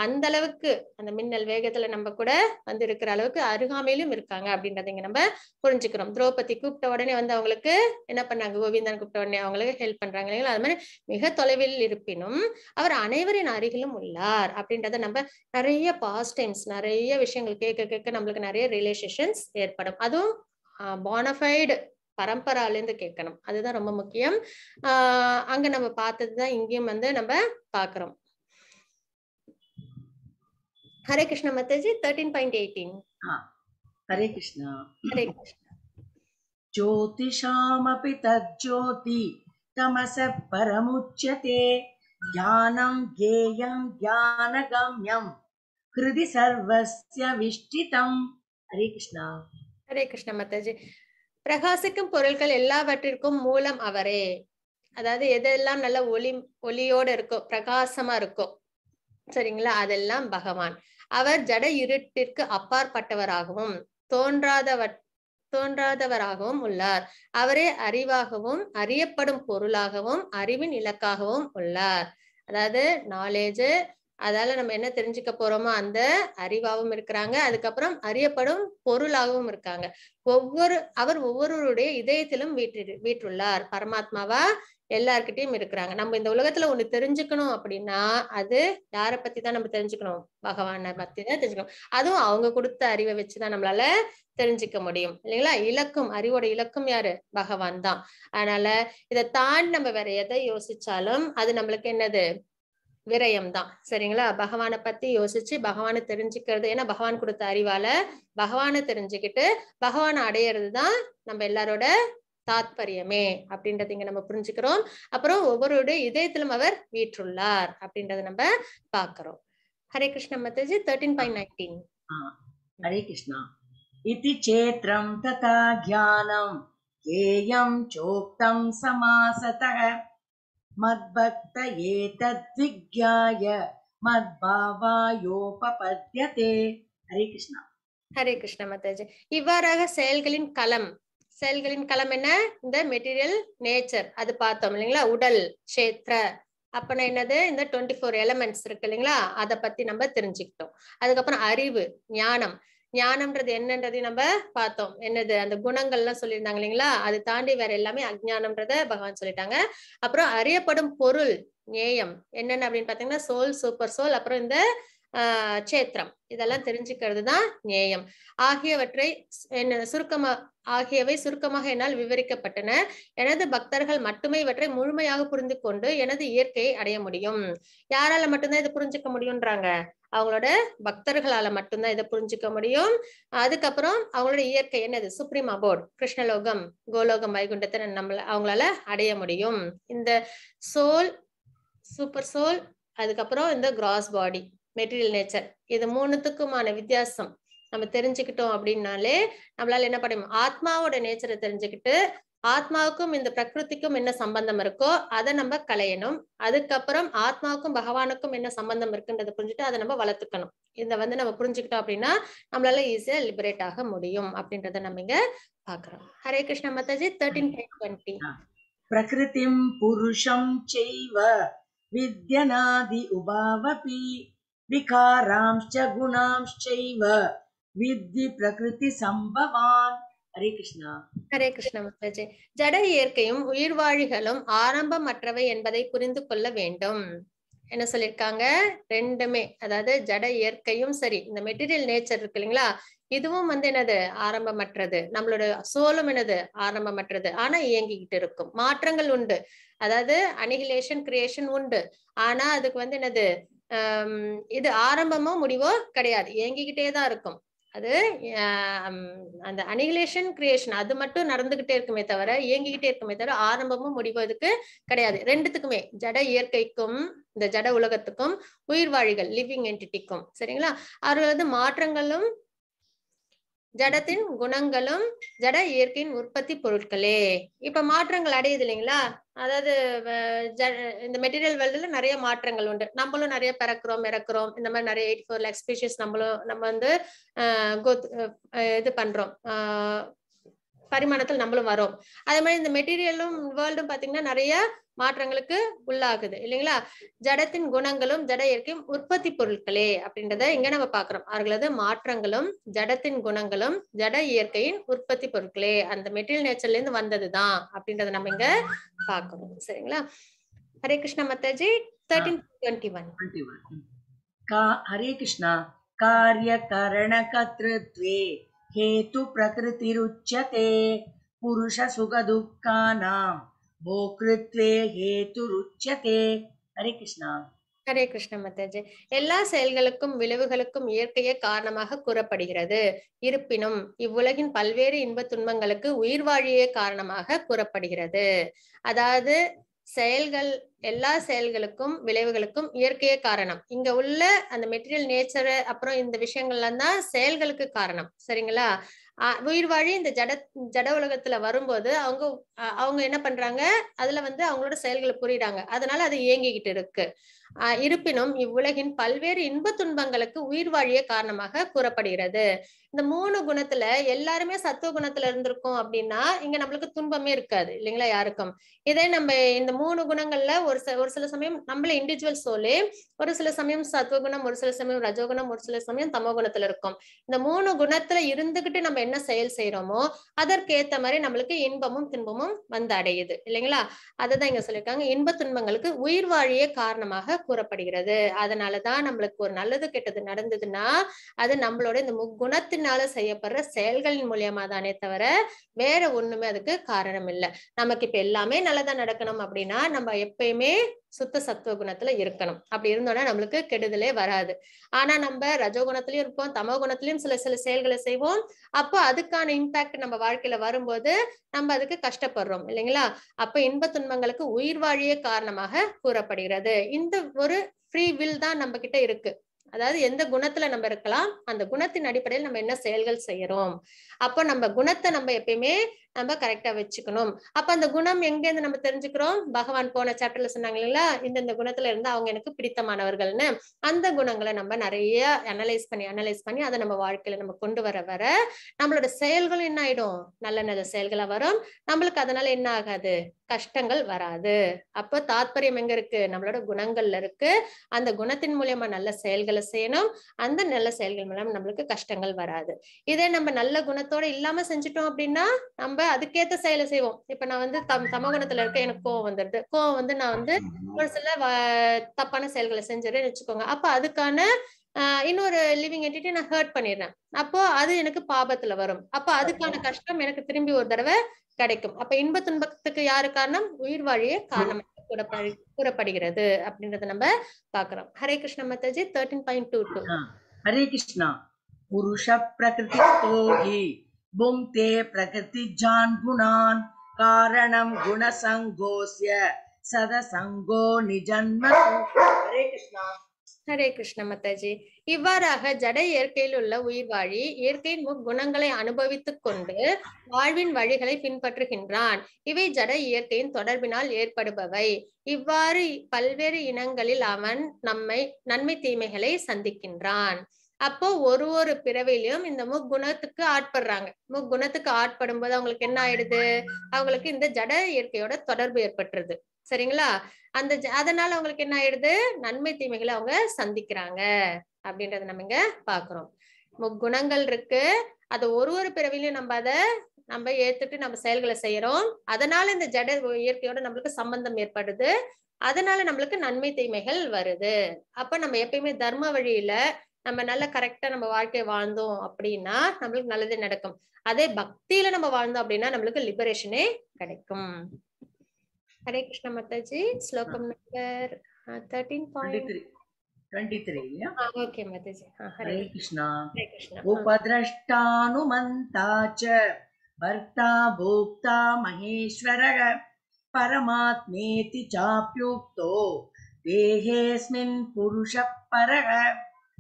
அந்த அளவுக்கு அந்த மின்னல் வேகத்துல நம்ம கூட வந்து இருக்கிற அளவுக்கு அருகாமையிலும் இருக்காங்க அப்படின்றத இங்க நம்ம புரிஞ்சுக்கிறோம் திரௌபதி கூப்பிட்ட உடனே வந்து அவங்களுக்கு என்ன பண்ணாங்க கோவிந்தன் கூப்பிட்ட உடனே அவங்களுக்கு ஹெல்ப் பண்றாங்க இல்லைங்களா அது மாதிரி மிக தொலைவில் இருப்பினும் அவர் அனைவரின் அருகிலும் உள்ளார் அப்படின்றத நம்ம நிறைய பாஸ்ட் டைம்ஸ் நிறைய விஷயங்கள் கேட்க கேட்க நம்மளுக்கு நிறைய ரிலேஷன்ஸ் ஏற்படும் அதுவும் பானஃபைடு பரம்பராலேருந்து கேட்கணும் அதுதான் ரொம்ப முக்கியம் ஆஹ் அங்க நம்ம பார்த்ததுதான் இங்கேயும் வந்து நம்ம பாக்குறோம் Hare Krishna mataji thirteen point eighteen Hare Krishna Hare Krishna ज्योतिषामपि तज्ज्योति तमसः परमुच्यते ज्ञानं ज्ञेयं ज्ञानगम्यं பிரகாசிக்கும் பொருட்கள் எல்லாவற்றிற்கும் மூலம் அவரே அதாவது எதெல்லாம் நல்ல ஒளி ஒளியோட இருக்கோ பிரகாசமா இருக்கோ சரிங்களா அதெல்லாம் பகவான் அவர் ஜட இருட்டிற்கு அப்பாற்பட்டவராகவும் தோன்றாதவ தோன்றாதவராகவும் உள்ளார் அவரே அறிவாகவும் அறியப்படும் பொருளாகவும் அறிவின் இலக்காகவும் உள்ளார் அதாவது நாலேஜ் அதால நம்ம என்ன தெரிஞ்சுக்க போறோமோ அந்த அறிவாகவும் இருக்கிறாங்க அதுக்கப்புறம் அறியப்படும் பொருளாகவும் இருக்காங்க ஒவ்வொரு அவர் ஒவ்வொருவருடைய இதயத்திலும் வீட்டு வீட்டுள்ளார் பரமாத்மாவா எல்லார்கிட்டயும் இருக்கிறாங்க நம்ம இந்த உலகத்துல ஒண்ணு தெரிஞ்சுக்கணும் அப்படின்னா அது யாரை பத்தி தான் நம்ம தெரிஞ்சுக்கணும் பகவானை பத்தி தான் தெரிஞ்சுக்கணும் அதுவும் அவங்க கொடுத்த அறிவை வச்சுதான் நம்மளால தெரிஞ்சுக்க முடியும் இல்லைங்களா இலக்கும் அறிவோட இலக்கும் யாரு பகவான் தான் அதனால இதை தாண்டி நம்ம வேற எதை யோசிச்சாலும் அது நம்மளுக்கு என்னது விரயம் தான் சரிங்களா பகவான பத்தி யோசிச்சு பகவானை தெரிஞ்சுக்கிறது ஏன்னா பகவான் கொடுத்த அறிவால பகவானை தெரிஞ்சுக்கிட்டு பகவானை அடையிறது தான் நம்ம எல்லாரோட தாத்பரியமே அப்படின்றத இங்க நம்ம புரிஞ்சுக்கிறோம் அப்புறம் ஒவ்வொருடைய இதயத்திலும் அவர் வீற்றுள்ளார் அப்படின்றத நம்ம பாக்குறோம் Hare Krishna mataji thirteen point nineteen Hare Krishna இது சேத்திரம் ததா ஞானம் சோக்தம் मद्भक्त एतद्विज्ञाय மத்பாவாயோபபத்யதே ஹரே கிருஷ்ணா ஹரே கிருஷ்ணா மாதாஜி இவ்வாறாக செயல்களின் களம் செயல்களின் களம் என்ன இந்த மெட்டீரியல் நேச்சர் அது பார்த்தோம் இல்லைங்களா உடல் கேத்திர அப்பனா என்னது இந்த டுவெண்ட்டி ஃபோர் எலமெண்ட்ஸ் இருக்கு இல்லைங்களா அதை பத்தி நம்ம தெரிஞ்சுக்கிட்டோம் அதுக்கப்புறம் அறிவு ஞானம் ஞானம்ன்றது என்னன்றதையும் நம்ம பார்த்தோம் என்னது அந்த குணங்கள்லாம் சொல்லியிருந்தாங்க இல்லைங்களா அது தாண்டி வேற எல்லாமே அஜ்ஞானம்ன்றத பகவான் சொல்லிட்டாங்க அப்புறம் அறியப்படும் பொருள் நேயம் என்னென்ன அப்படின்னு பாத்தீங்கன்னா சோல் சூப்பர் சோல் அப்புறம் இந்த ஆஹ் சேத்திரம் இதெல்லாம் தெரிஞ்சுக்கிறது தான் நேயம் ஆகியவற்றை என்ன சுருக்கமா ஆகியவை சுருக்கமாக என்னால் விவரிக்கப்பட்டன எனது பக்தர்கள் மட்டுமே இவற்றை முழுமையாக புரிந்து கொண்டு எனது இயற்கையை அடைய முடியும் யாரால மட்டும்தான் இது புரிஞ்சுக்க முடியும்ன்றாங்க அவங்களோட பக்தர்களால மட்டும்தான் இதை புரிஞ்சுக்க முடியும் அதுக்கப்புறம் அவங்களோட இயற்கை என்னது சுப்ரீம் அபோர்ட் கிருஷ்ணலோகம் கோலோகம் வைகுண்டத்தை நம்மள அவங்களால அடைய முடியும் இந்த சோல் சூப்பர் சோல் அதுக்கப்புறம் இந்த கிராஸ் பாடி மெட்டீரியல் நேச்சர் இது மூணுத்துக்குமான வித்தியாசம் நம்ம தெரிஞ்சுக்கிட்டோம் அப்படின்னாலே நம்மளால என்ன பண்ண முடியும் ஆத்மாவோட நேச்சரை தெரிஞ்சுக்கிட்டு ஆத்மாவுக்கும் இந்த பிரகிருதிக்கும் என்ன சம்பந்தம் இருக்கோ அதை நம்ம கலையணும் அதுக்கப்புறம் ஆத்மாவுக்கும் பகவானுக்கும் என்ன சம்பந்தம் இருக்குன்றத புரிஞ்சுட்டு அதை நம்ம வளர்த்துக்கணும் இந்த வந்து நம்ம புரிஞ்சுக்கிட்டோம் அப்படின்னா நம்மளால ஈஸியா லிபரேட் ஆக முடியும் அப்படின்றத நம்ம இங்க பாக்குறோம் ஹரே கிருஷ்ண மத்தாஜி தேர்டீன் டுவெண்ட்டி பிரகிருதிம் புருஷம் செய்வ வித்யநாதி உபாவபி விகாராம்ச்ச குணாம்ச்சைவ வித்தி பிரகிருதி சம்பவான் ஹரே கிருஷ்ணா ஹரே கிருஷ்ணா மாதாஜி ஜட இயற்கையும் உயிர்வாழிகளும் ஆரம்பமற்றவை என்பதை புரிந்து கொள்ள வேண்டும் என்ன சொல்லியிருக்காங்க ரெண்டுமே அதாவது ஜட இயற்கையும் சரி இந்த மெட்டீரியல் நேச்சர் இருக்கு இல்லைங்களா இதுவும் வந்து என்னது ஆரம்பமற்றது நம்மளோட சோலும் என்னது ஆரம்பமற்றது ஆனா இயங்கிக்கிட்டு இருக்கும் மாற்றங்கள் உண்டு அதாவது அனிகிலேஷன் கிரியேஷன் உண்டு ஆனா அதுக்கு வந்து என்னது இது ஆரம்பமோ முடிவோ கிடையாது இயங்கிக்கிட்டே தான் இருக்கும் அது அந்த அனிகுலேஷன் கிரியேஷன் அது மட்டும் நடந்துகிட்டே இருக்குமே தவிர இயங்கிக்கிட்டே இருக்குமே தவிர ஆரம்பமும் முடிவும் இதுக்கு கிடையாது ரெண்டுத்துக்குமே ஜட இயற்கைக்கும் இந்த ஜட உலகத்துக்கும் உயிர் வாழிகள் லிவிங் என்டிட்டிக்கும் சரிங்களா அவர்களது மாற்றங்களும் ஜடத்தின் குணங்களும் ஜட இயற்கையின் உற்பத்தி பொருட்களே இப்ப மாற்றங்கள் அடையுது இல்லைங்களா அதாவது இந்த மெட்டீரியல் வேர்ல்டுல நிறைய மாற்றங்கள் உண்டு நம்மளும் நிறைய பிறக்கிறோம் இறக்குறோம் இந்த மாதிரி நிறைய எயிட் ஃபோர் லேக் ஸ்பீஷஸ் நம்மளும் நம்ம வந்து இது பண்றோம் பரிமாணத்தில் நம்மளும் வரும் அதே மாதிரி இந்த மெட்டீரியலும் வேர்ல்டும் பாத்தீங்கன்னா நிறைய மாற்றங்களுக்கு உள்ளாகுது இல்லைங்களா ஜடத்தின் குணங்களும் ஜட இயற்கையும் உற்பத்தி பொருட்களே அப்படின்றத இங்க நம்ம பாக்குறோம் அவர்களது மாற்றங்களும் ஜடத்தின் குணங்களும் ஜட இயற்கையின் உற்பத்தி பொருட்களே அந்த மெட்டீரியல் நேச்சர்ல இருந்து வந்ததுதான் அப்படின்றத நம்ம இங்க பாக்குறோம் சரிங்களா Hare Krishna mataji thirteen twenty one Hare Krishna कार्यकरणकर्तृत्वे हेतुप्रकृतिरुच्यते पुरुषसुखदुःखानाम् ஹரே கிருஷ்ணா ஹரே கிருஷ்ண மத்தாஜி எல்லா செயல்களுக்கும் விளைவுகளுக்கும் இயற்கையே காரணமாக கூறப்படுகிறது இருப்பினும் இவ்வுலகின் பல்வேறு இன்ப துன்பங்களுக்கு உயிர் வாழியே காரணமாக கூறப்படுகிறது அதாவது செயல்கள் எல்லா செயல்களுக்கும் விளைவுகளுக்கும் இயற்கையே காரணம் இங்க உள்ள அந்த மெட்டீரியல் நேச்சர் அப்புறம் இந்த விஷயங்கள்லாம் தான் செயல்களுக்கு காரணம் சரிங்களா உயிர் வாழி இந்த ஜட ஜட உலகத்துல வரும்போது அவங்க அவங்க என்ன பண்றாங்க அதுல வந்து அவங்களோட செயல்களை புரியுறாங்க அதனால அது இயங்கிக்கிட்டு இருக்கு இருப்பினும் இவ்வுலகின் பல்வேறு இன்ப துன்பங்களுக்கு உயிர் வாழிய காரணமாக கூறப்படுகிறது இந்த மூணு குணத்துல எல்லாருமே சத்துவ குணத்துல இருந்திருக்கோம் அப்படின்னா இங்க நம்மளுக்கு துன்பமே இருக்காது இல்லைங்களா யாருக்கும் இதே நம்ம இந்த மூணு குணங்கள்ல ஒரு ஒரு சில சமயம் நம்மள இண்டிவிஜுவல் சோலே ஒரு சில சமயம் சத்துவ குணம் ஒரு சில சமயம் ரஜோகுணம் ஒரு சில சமயம் தமோ குணத்துல இருக்கும் இந்த மூணு குணத்துல இருந்துகிட்டு நம்ம என்ன செயல் செய்யறோமோ அதற்கேத்த மாதிரி நம்மளுக்கு இன்பமும் துன்பமும் வந்து அடையுது இல்லைங்களா அதைதான் இங்க சொல்லியிருக்காங்க இன்ப துன்பங்களுக்கு உயிர் வாழியே காரணமாக கூறப்படுகிறது அதனாலதான் நம்மளுக்கு ஒரு நல்லது கெட்டது நடந்ததுன்னா அது நம்மளோட இந்த முக்குணத்தின் மனிதனால செய்யப்படுற செயல்களின் மூலியமா தானே தவிர வேற ஒண்ணுமே அதுக்கு காரணம் இல்லை நமக்கு இப்ப எல்லாமே நல்லதா நடக்கணும் அப்படின்னா நம்ம எப்பயுமே சுத்த சத்துவ குணத்துல இருக்கணும் அப்படி இருந்தோம்னா நம்மளுக்கு கெடுதலே வராது ஆனா நம்ம ரஜோகுணத்திலயும் இருப்போம் தமோ குணத்திலயும் சில சில செயல்களை செய்வோம் அப்போ அதுக்கான இம்பாக்ட் நம்ம வாழ்க்கையில வரும்போது நம்ம அதுக்கு கஷ்டப்படுறோம் இல்லைங்களா அப்ப இன்ப துன்பங்களுக்கு உயிர் வாழிய காரணமாக கூறப்படுகிறது இந்த ஒரு ஃப்ரீ வில் தான் நம்ம கிட்ட இருக்கு அதாவது எந்த குணத்துல நம்ம இருக்கலாம் அந்த குணத்தின் அடிப்படையில் நம்ம என்ன செயல்கள் செய்யறோம் அப்போ நம்ம குணத்தை நம்ம எப்பயுமே நம்ம கரெக்டா வச்சுக்கணும் அப்ப அந்த குணம் எங்க இருந்து நம்ம தெரிஞ்சுக்கிறோம் பகவான் போன சாப்டர்ல சொன்னாங்க இல்லைங்களா இந்தந்த குணத்துல இருந்து அவங்க எனக்கு பிடித்தமானவர்கள்னு அந்த குணங்களை நம்ம நிறைய அனலைஸ் பண்ணி அனலைஸ் பண்ணி அதை நம்ம வாழ்க்கையில நம்ம கொண்டு வர வர நம்மளோட செயல்களும் என்ன ஆயிடும் நல்ல நல்ல செயல்களை வரும் நம்மளுக்கு அதனால என்ன ஆகாது கஷ்டங்கள் வராது அப்ப தாத்பரியம் எங்க இருக்கு நம்மளோட குணங்கள்ல இருக்கு அந்த குணத்தின் மூலியமா நல்ல செயல்களை செய்யணும் அந்த நல்ல செயல்கள் மூலம் நம்மளுக்கு கஷ்டங்கள் வராது இதே நம்ம நல்ல குணத்தோட இல்லாம செஞ்சுட்டோம் அப்படின்னா நம்ம அதுக்கேத்த செயலை செய்வோம் இப்ப நான் வந்து தம் சமகுணத்துல இருக்க எனக்கு கோவம் வந்துடுது கோவம் வந்து நான் வந்து ஒரு சில தப்பான செயல்களை செஞ்சிருந்து வச்சுக்கோங்க அப்ப அதுக்கான இன்னொரு லிவிங் என்டிட்டி நான் ஹர்ட் பண்ணிடுறேன் அப்போ அது எனக்கு பாபத்துல வரும் அப்போ அதுக்கான கஷ்டம் எனக்கு திரும்பி ஒரு தடவை கிடைக்கும் அப்ப இன்ப துன்பத்துக்கு யாரு காரணம் உயிர் வாழியே காரணம் கூறப்படுகிறது அப்படின்றத நம்ம பாக்குறோம் Hare Krishna mataji thirteen point two two Hare Krishna புருஷ பிரகிருதி குணான் காரணம் சதசங்கோ நிஜன்ம ஹரே கிருஷ்ணா ஹரே கிருஷ்ண மத்தாஜி இவ்வாறாக ஜட இயற்கையில் உள்ள உயிர் வாழி இயற்கையின் குணங்களை அனுபவித்துக் கொண்டு வாழ்வின் வழிகளை பின்பற்றுகின்றான் இவை ஜட இயற்கையின் தொடர்பினால் ஏற்படுபவை இவ்வாறு பல்வேறு இனங்களில் அவன் நம்மை நன்மை தீமைகளை சந்திக்கின்றான் அப்போ ஒரு ஒரு பிறவிலையும் இந்த முக்குணத்துக்கு ஆட்படுறாங்க முக்குணத்துக்கு ஆட்படும் போது அவங்களுக்கு என்ன ஆயிடுது அவங்களுக்கு இந்த ஜட இயற்கையோட தொடர்பு ஏற்பட்டுருது சரிங்களா அந்த அதனால அவங்களுக்கு என்ன ஆயிடுது நன்மை தீமைகளை அவங்க சந்திக்கிறாங்க அப்படின்றத நம்ம இங்க பாக்குறோம் முக்குணங்கள் இருக்கு அது ஒரு ஒரு பிறவிலையும் நம்ம அதை நம்ம ஏத்துட்டு நம்ம செயல்களை செய்யறோம் அதனால இந்த ஜட இயற்கையோட நம்மளுக்கு சம்பந்தம் ஏற்படுது அதனால நம்மளுக்கு நன்மை தீமைகள் வருது அப்ப நம்ம எப்பயுமே தர்ம வழியில நம்ம நல்ல கரெக்டா நம்ம வாழ்க்கையை வாழ்ந்தோம் அப்படின்னா நம்மளுக்கு நல்லது நடக்கும் அதே பக்தியில நம்ம வாழ்ந்தோம் அப்படின்னா நம்மளுக்கு லிபரேஷனே கிடைக்கும் ஹரே கிருஷ்ண மாதாஜி ஸ்லோகம் நம்பர் தேர்ட்டீன் பாயிண்ட் ओके माताजी हरे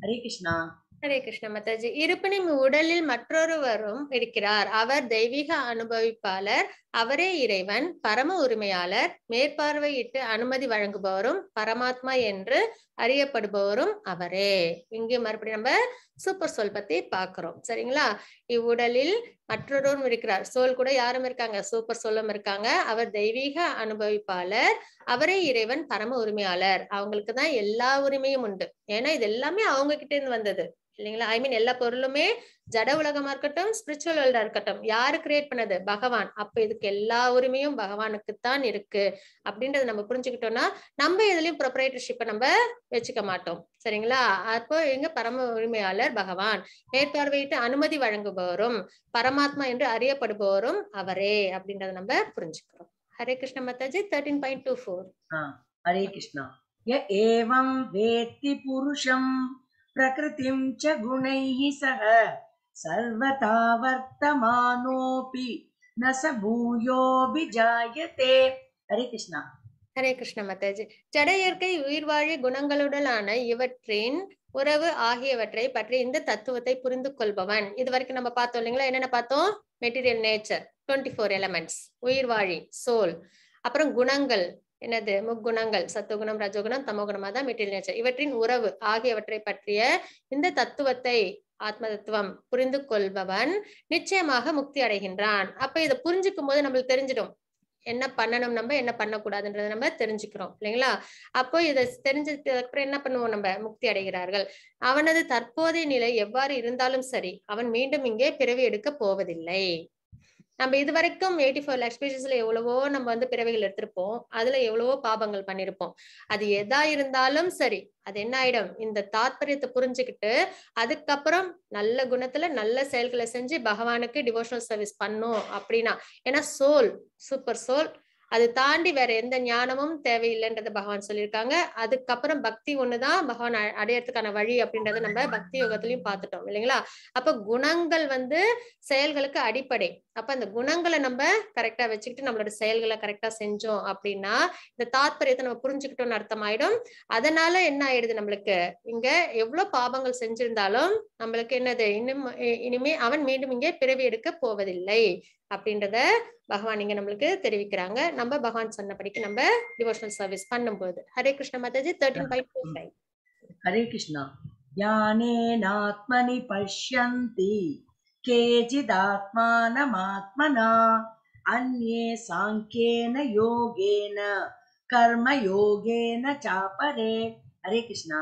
ஹரே கிருஷ்ணா ஹரே கிருஷ்ண மாதாஜி இருப்பினும் உடலில் மற்றொருவரும் இருக்கிறார் அவர் தெய்வீக அனுபவிப்பாளர் அவரே இறைவன் பரம உரிமையாளர் மேற்பார்வையிட்டு அனுமதி வழங்குபவரும் பரமாத்மா என்று அறியப்படுபவரும் அவரே இங்கே மறுபடியும் நம்ம சூப்பர் சொல் பத்தி பாக்குறோம் சரிங்களா இவ்வுடலில் மற்றொருவரும் இருக்கிறார் சோல் கூட யாரும் இருக்காங்க சூப்பர் சோலும் இருக்காங்க அவர் தெய்வீக அனுபவிப்பாளர் அவரே இறைவன் பரம உரிமையாளர் அவங்களுக்கு தான் எல்லா உரிமையும் உண்டு ஏன்னா இது எல்லாமே அவங்க கிட்டே இருந்து வந்தது இல்லைங்களா ஐ மீன் எல்லா பொருளுமே ஜட உலகமா இருக்கட்டும் ஸ்பிரிச்சுவல் வேர்ல்டா இருக்கட்டும் யாரு கிரியேட் பண்ணது பகவான் அப்ப இதுக்கு எல்லா உரிமையும் பகவானுக்குத்தான் இருக்கு அப்படின்றத நம்ம புரிஞ்சுக்கிட்டோம்னா நம்ம எதுலயும் ப்ரொப்ரேட்டர்ஷிப்பை நம்ம வச்சுக்க மாட்டோம் சரிங்களா அப்போ எங்க பரம உரிமையாளர் பகவான் மேற்பார்வையிட்டு அனுமதி வழங்குபவரும் பரமாத்மா என்று அறியப்படுபவரும் அவரே அப்படின்றத நம்ம புரிஞ்சுக்கிறோம் Hare Krishna mataji thirteen point two four Hare Krishna ஏவம் வேத்தி புருஷம் பிரகிருதிம் ச குணைஹி சக सर्वथा वर्तमानोऽपि न ஜாயதே भूयोऽभिजायते ஹரே கிருஷ்ணா ஹரே கிருஷ்ண மத்தாஜி ஜட இயற்கை உயிர் வாழி குணங்களுடனான இவற்றின் உறவு ஆகியவற்றை பற்றி இந்த தத்துவத்தை புரிந்து கொள்பவன் இது வரைக்கும் நம்ம பார்த்தோம் இல்லைங்களா என்னென்ன பார்த்தோம் material nature twenty four elements உயிர் வாழி சோல் அப்புறம் குணங்கள் என்னது முக்குணங்கள் சத்துவகுணம் ரஜகுணம் தமோகுணமா தான் மெட்டீரியல் நேச்சர் இவற்றின் உறவு ஆகியவற்றை பற்றிய இந்த தத்துவத்தை ஆத்ம தத்துவம் புரிந்து கொள்பவன் நிச்சயமாக முக்தி அடைகின்றான் அப்ப இதை புரிஞ்சுக்கும் போது நம்மளுக்கு தெரிஞ்சிடும் என்ன பண்ணணும் நம்ம என்ன பண்ணக்கூடாதுன்றதை நம்ம தெரிஞ்சுக்கிறோம் இல்லைங்களா அப்போ இதை தெரிஞ்சதுக்கு அப்புறம் என்ன பண்ணுவோம் நம்ம முக்தி அடைகிறார்கள் அவனது தற்போதைய நிலை எவ்வாறு இருந்தாலும் சரி அவன் மீண்டும் இங்கே பிறவி எடுக்க போவதில்லை நம்ம இது வரைக்கும் எயிட்டி ஃபோர் லேக்ஸ் பேஜஸ்ல எவ்வளவோ நம்ம வந்து பிறவைகள் எடுத்திருப்போம் அதுல எவ்வளவோ பாபங்கள் பண்ணிருப்போம் அது எதா இருந்தாலும் சரி அது என்ன ஆயிடும் இந்த தாத்பரியத்தை புரிஞ்சுக்கிட்டு அதுக்கப்புறம் நல்ல குணத்துல நல்ல செயல்களை செஞ்சு பகவானுக்கு டிவோஷனல் சர்வீஸ் பண்ணும் அப்படின்னா ஏன்னா சோல் சூப்பர் சோல் அது தாண்டி வேற எந்த ஞானமும் தேவையில்லைன்றத பகவான் சொல்லியிருக்காங்க அதுக்கப்புறம் பக்தி ஒண்ணுதான் பகவான் அடையறதுக்கான வழி அப்படின்றத நம்ம பக்தி யோகத்திலயும் பார்த்துட்டோம் இல்லைங்களா அப்ப குணங்கள் வந்து செயல்களுக்கு அடிப்படை அப்ப அந்த குணங்களை நம்ம கரெக்டா வச்சுக்கிட்டு நம்மளோட செயல்களை கரெக்டா செஞ்சோம் அப்படின்னா இந்த தாத்பரியத்தை நம்ம புரிஞ்சுக்கிட்டோம்னு அர்த்தம் ஆயிடும் அதனால என்ன ஆயிடுது நம்மளுக்கு இங்க எவ்வளவு பாபங்கள் செஞ்சிருந்தாலும் நம்மளுக்கு என்னது இன்னும் இனிமே அவன் மீண்டும் இங்கே பிறவி எடுக்க போவதில்லை அப்படின்றத பகவான் இங்க நம்மளுக்கு தெரிவிக்கிறாங்க நம்ம பகவான் சொன்னபடிக்கு நம்ம டிவோஷனல் சர்வீஸ் பண்ணும்போது Hare Krishna mataji thirteen by two five Hare Krishna ஞானேனாத்மனி பஷ்யந்தி கேஜிதாத்மானமாத்மனா அந்நே சாங்கேன யோகேன கர்மயோகேன சாபரே ஹரே கிருஷ்ணா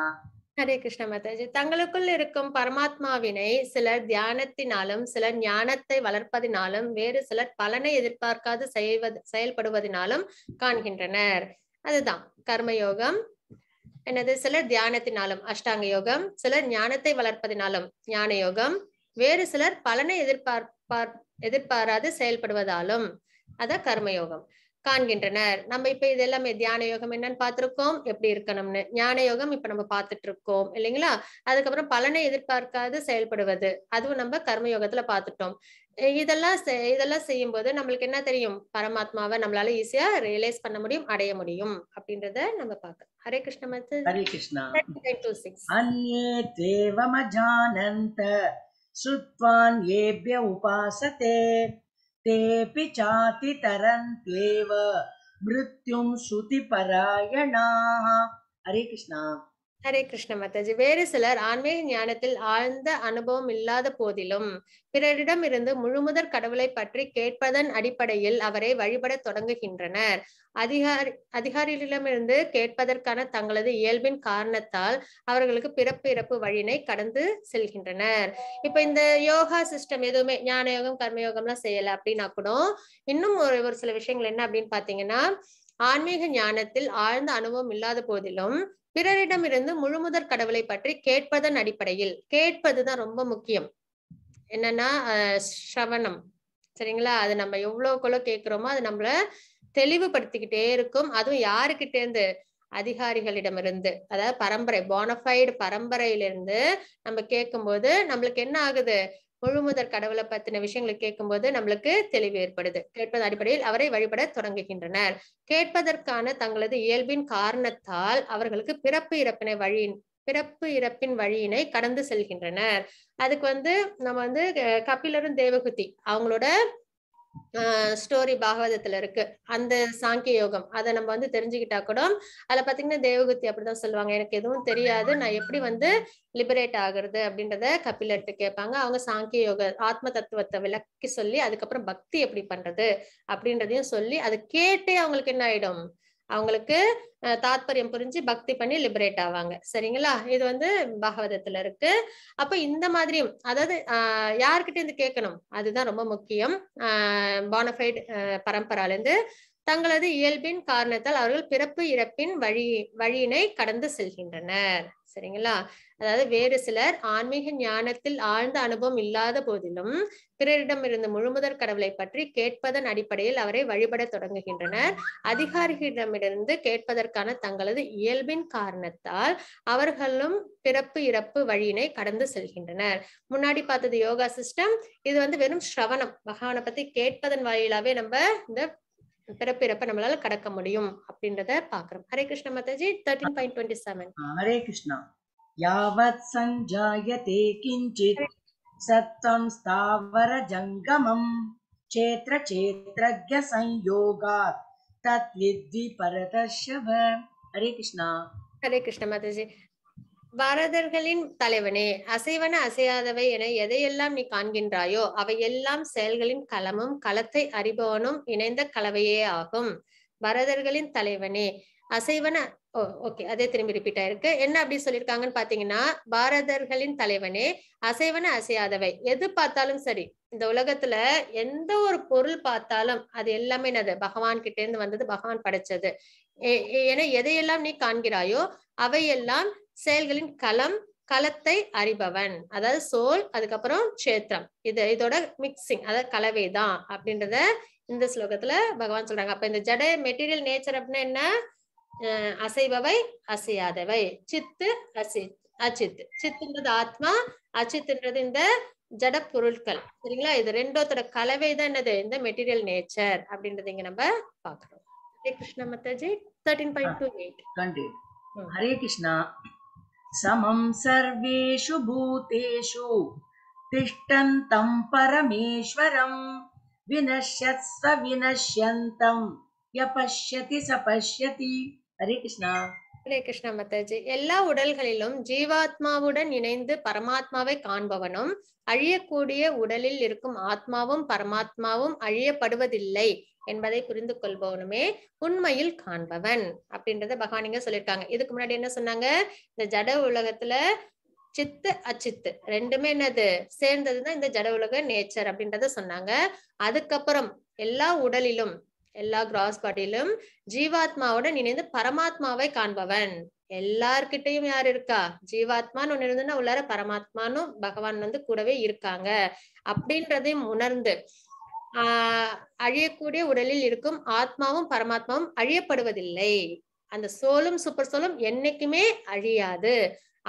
ஹரே கிருஷ்ண மாதாஜி தங்களுக்குள் இருக்கும் பரமாத்மாவினை சிலர் தியானத்தினாலும் சிலர் ஞானத்தை வளர்ப்பதினாலும் வேறு சிலர் பலனை எதிர்பார்க்காது செய்வது செயல்படுவதினாலும் காண்கின்றனர் அதுதான் கர்மயோகம் எனது சிலர் தியானத்தினாலும் அஷ்டாங்க யோகம் சிலர் ஞானத்தை வளர்ப்பதினாலும் ஞான யோகம் வேறு சிலர் பலனை எதிர்பார்ப்பார் எதிர்பாராது செயல்படுவதாலும் அதான் கர்மயோகம் காண்கின்றனர் நம்ம இப்ப இது எல்லாமே தியான யோகம் என்னன்னு பார்த்திருக்கோம் எப்படி இருக்கணும்னு ஞான யோகம் இப்ப நம்ம பார்த்துட்டு இருக்கோம் இல்லைங்களா அதுக்கப்புறம் பலனை எதிர்பார்க்காது செயல்படுவது அதுவும் நம்ம கர்ம யோகத்துல பாத்துட்டோம் இதெல்லாம் இதெல்லாம் செய்யும் போது நம்மளுக்கு என்ன தெரியும் பரமாத்மாவை நம்மளால ஈஸியா ரியலைஸ் பண்ண முடியும் அடைய முடியும் அப்படின்றத நம்ம பார்க்கலாம் ஹரே கிருஷ்ண மத்து ஹரே கிருஷ்ணா தேவமஜானந்த சுத்வான் ஏபிய तेऽपि चाति तरन्त्येव मृत्युं श्रुतिपरायणाः हरे कृष्णा ஹரே கிருஷ்ண மாதாஜி வேறு சிலர் ஆன்மீக ஞானத்தில் ஆழ்ந்த அனுபவம் இல்லாத போதிலும் பிறரிடம் இருந்து முழுமுதற் கடவுளை பற்றி கேட்பதன் அடிப்படையில் அவரை வழிபட தொடங்குகின்றனர் அதிகாரி அதிகாரிகளிடமிருந்து கேட்பதற்கான தங்களது இயல்பின் காரணத்தால் அவர்களுக்கு பிறப்பு இறப்பு வழியினை கடந்து செல்கின்றனர் இப்ப இந்த யோகா சிஸ்டம் எதுவுமே ஞான யோகம் கர்மயோகம்லாம் செய்யல அப்படின்னா கூட இன்னும் ஒரு ஒரு சில விஷயங்கள் என்ன அப்படின்னு பாத்தீங்கன்னா ஆன்மீக ஞானத்தில் ஆழ்ந்த அனுபவம் இல்லாத போதிலும் பிறரிடம் முழு முழுமுதற் கடவுளை பற்றி கேட்பதன் அடிப்படையில் கேட்பதுதான் ரொம்ப முக்கியம் என்னன்னா ஸ்ரவணம் சரிங்களா அது நம்ம எவ்வளோக்குள்ள கேட்கிறோமோ அது நம்மள தெளிவுபடுத்திக்கிட்டே இருக்கும் அதுவும் யாருக்கிட்டே இருந்து அதிகாரிகளிடமிருந்து அதாவது பரம்பரை போனஃபைடு பரம்பரையிலிருந்து நம்ம கேட்கும்போது நம்மளுக்கு என்ன ஆகுது முழுமுதற் கடவுளை பத்தின விஷயங்களை கேட்கும்போது நம்மளுக்கு தெளிவு ஏற்படுது கேட்பதன் அடிப்படையில் அவரை வழிபட தொடங்குகின்றனர் கேட்பதற்கான தங்களது இயல்பின் காரணத்தால் அவர்களுக்கு பிறப்பு இறப்பினை வழியின் பிறப்பு இறப்பின் வழியினை கடந்து செல்கின்றனர் அதுக்கு வந்து நம்ம வந்து கபிலரும் தேவகுதி அவங்களோட ஸ்டோரி பாகவதத்துல இருக்கு அந்த சாங்கிய யோகம் அதை நம்ம வந்து தெரிஞ்சுக்கிட்டா கூட அதுல பாத்தீங்கன்னா தேவகுத்தி அப்படிதான் சொல்லுவாங்க எனக்கு எதுவும் தெரியாது நான் எப்படி வந்து லிபரேட் ஆகுறது அப்படின்றத கபிலர்ட்டு கேட்பாங்க அவங்க சாங்கிய யோக ஆத்ம தத்துவத்தை விளக்கி சொல்லி அதுக்கப்புறம் பக்தி எப்படி பண்றது அப்படின்றதையும் சொல்லி அதை கேட்டே அவங்களுக்கு என்ன ஆயிடும் அவங்களுக்கு தாத்பரியம் புரிஞ்சு பக்தி பண்ணி லிபரேட் ஆவாங்க சரிங்களா இது வந்து பாகவதத்துல இருக்கு அப்ப இந்த மாதிரியும் அதாவது யாருக்கிட்ட இருந்து கேட்கணும் அதுதான் ரொம்ப முக்கியம் ஆஹ் பானஃபைட் பரம்பரால இருந்து தங்களது இயல்பின் காரணத்தால் அவர்கள் பிறப்பு இறப்பின் வழி வழியினை கடந்து செல்கின்றனர் சரிங்களா அதாவது வேறு சிலர் ஆன்மீக ஞானத்தில் ஆழ்ந்த அனுபவம் இல்லாத போதிலும் இருந்து முழுமுதற் கடவுளை பற்றி கேட்பதன் அடிப்படையில் அவரை வழிபடத் தொடங்குகின்றனர் அதிகாரிகளிடமிருந்து கேட்பதற்கான தங்களது இயல்பின் காரணத்தால் அவர்களும் பிறப்பு இறப்பு வழியினை கடந்து செல்கின்றனர் முன்னாடி பார்த்தது யோகா சிஸ்டம் இது வந்து வெறும் ஸ்ரவணம் பகவானை பத்தி கேட்பதன் வாயிலாவே நம்ம இந்த பிறப்பிறப்ப நம்மளால கடக்க முடியும் அப்படின்றத பாக்குறோம் Hare Krishna mataji thirteen point twenty seven Hare Krishna யாவத் சஞ்சாயதே கிஞ்சித் சத்தம் ஸ்தாவர ஜங்கமம் किञ्चित् सत्त्वं स्थावरजङ्गमम् क्षेत्रक्षेत्रज्ञसंयोगात् तद्विद्धि परतशभ ஹரே கிருஷ்ணா ஹரே கிருஷ்ண மாதாஜி பாரதர்களின் தலைவனே அசைவன அசையாதவை என எதையெல்லாம் நீ காண்கின்றாயோ அவையெல்லாம் செயல்களின் களமும் களத்தை அறிபவனும் இணைந்த கலவையே ஆகும் பரதர்களின் தலைவனே அசைவன ஓ ஓகே அதே திரும்பி ரிப்பீட் ஆயிருக்கு என்ன அப்படி சொல்லியிருக்காங்கன்னு பாத்தீங்கன்னா பாரதர்களின் தலைவனே அசைவன அசையாதவை எது பார்த்தாலும் சரி இந்த உலகத்துல எந்த ஒரு பொருள் பார்த்தாலும் அது எல்லாமே என்னது பகவான் கிட்டே இருந்து வந்தது பகவான் படைச்சது ஏன்னா எதையெல்லாம் நீ காண்கிறாயோ அவையெல்லாம் செயல்களின் களம் களத்தை அறிபவன் அதாவது சோல் அதுக்கப்புறம் சேத்திரம் இது இதோட மிக்சிங் அதாவது கலவை தான் அப்படின்றத இந்த ஸ்லோகத்துல பகவான் சொல்றாங்க அப்ப இந்த ஜட மெட்டீரியல் நேச்சர் அப்படின்னா என்ன அசைபவை அசையாதவை சித்து அசி அச்சித் சித்துன்றது ஆத்மா அச்சித்துன்றது இந்த ஜட பொருட்கள் சரிங்களா இது ரெண்டோத்தோட கலவை தான் என்னது இந்த மெட்டீரியல் நேச்சர் அப்படின்றது இங்க நம்ம பாக்குறோம் Hare Krishna mataji thirteen point two eight Hare Krishna சமம் சர்வேஷு பூதேஷு திஷ்டந்தம் பரமேஸ்வரம் ச வினஷ்யந்தம் யபஷ்யதி சபஷ்யதி ஹரே கிருஷ்ணா ஹரே கிருஷ்ணா மத்தாஜி எல்லா உடல்களிலும் ஜீவாத்மாவுடன் இணைந்து பரமாத்மாவை காண்பவனும் அழியக்கூடிய உடலில் இருக்கும் ஆத்மாவும் பரமாத்மாவும் அழியப்படுவதில்லை என்பதை புரிந்து கொள்பவனுமே உண்மையில் காண்பவன் அப்படின்றத பகவானிங்க சொல்லியிருக்காங்க இதுக்கு முன்னாடி என்ன சொன்னாங்க இந்த ஜட உலகத்துல சித்து அச்சித்து ரெண்டுமே என்னது சேர்ந்ததுதான் இந்த ஜட உலக நேச்சர் அப்படின்றத சொன்னாங்க அதுக்கப்புறம் எல்லா உடலிலும் எல்லா கிராஸ் பாடியிலும் ஜீவாத்மாவுடன் இணைந்து பரமாத்மாவை காண்பவன் எல்லார்கிட்டையும் யார் இருக்கா ஜீவாத்மான்னு ஒண்ணு இருந்ததுன்னா உள்ளார பரமாத்மானும் பகவான் வந்து கூடவே இருக்காங்க அப்படின்றதையும் உணர்ந்து ஆஹ் அழியக்கூடிய உடலில் இருக்கும் ஆத்மாவும் பரமாத்மாவும் அழியப்படுவதில்லை அந்த சோலும் சூப்பர் சோலும் என்னைக்குமே அழியாது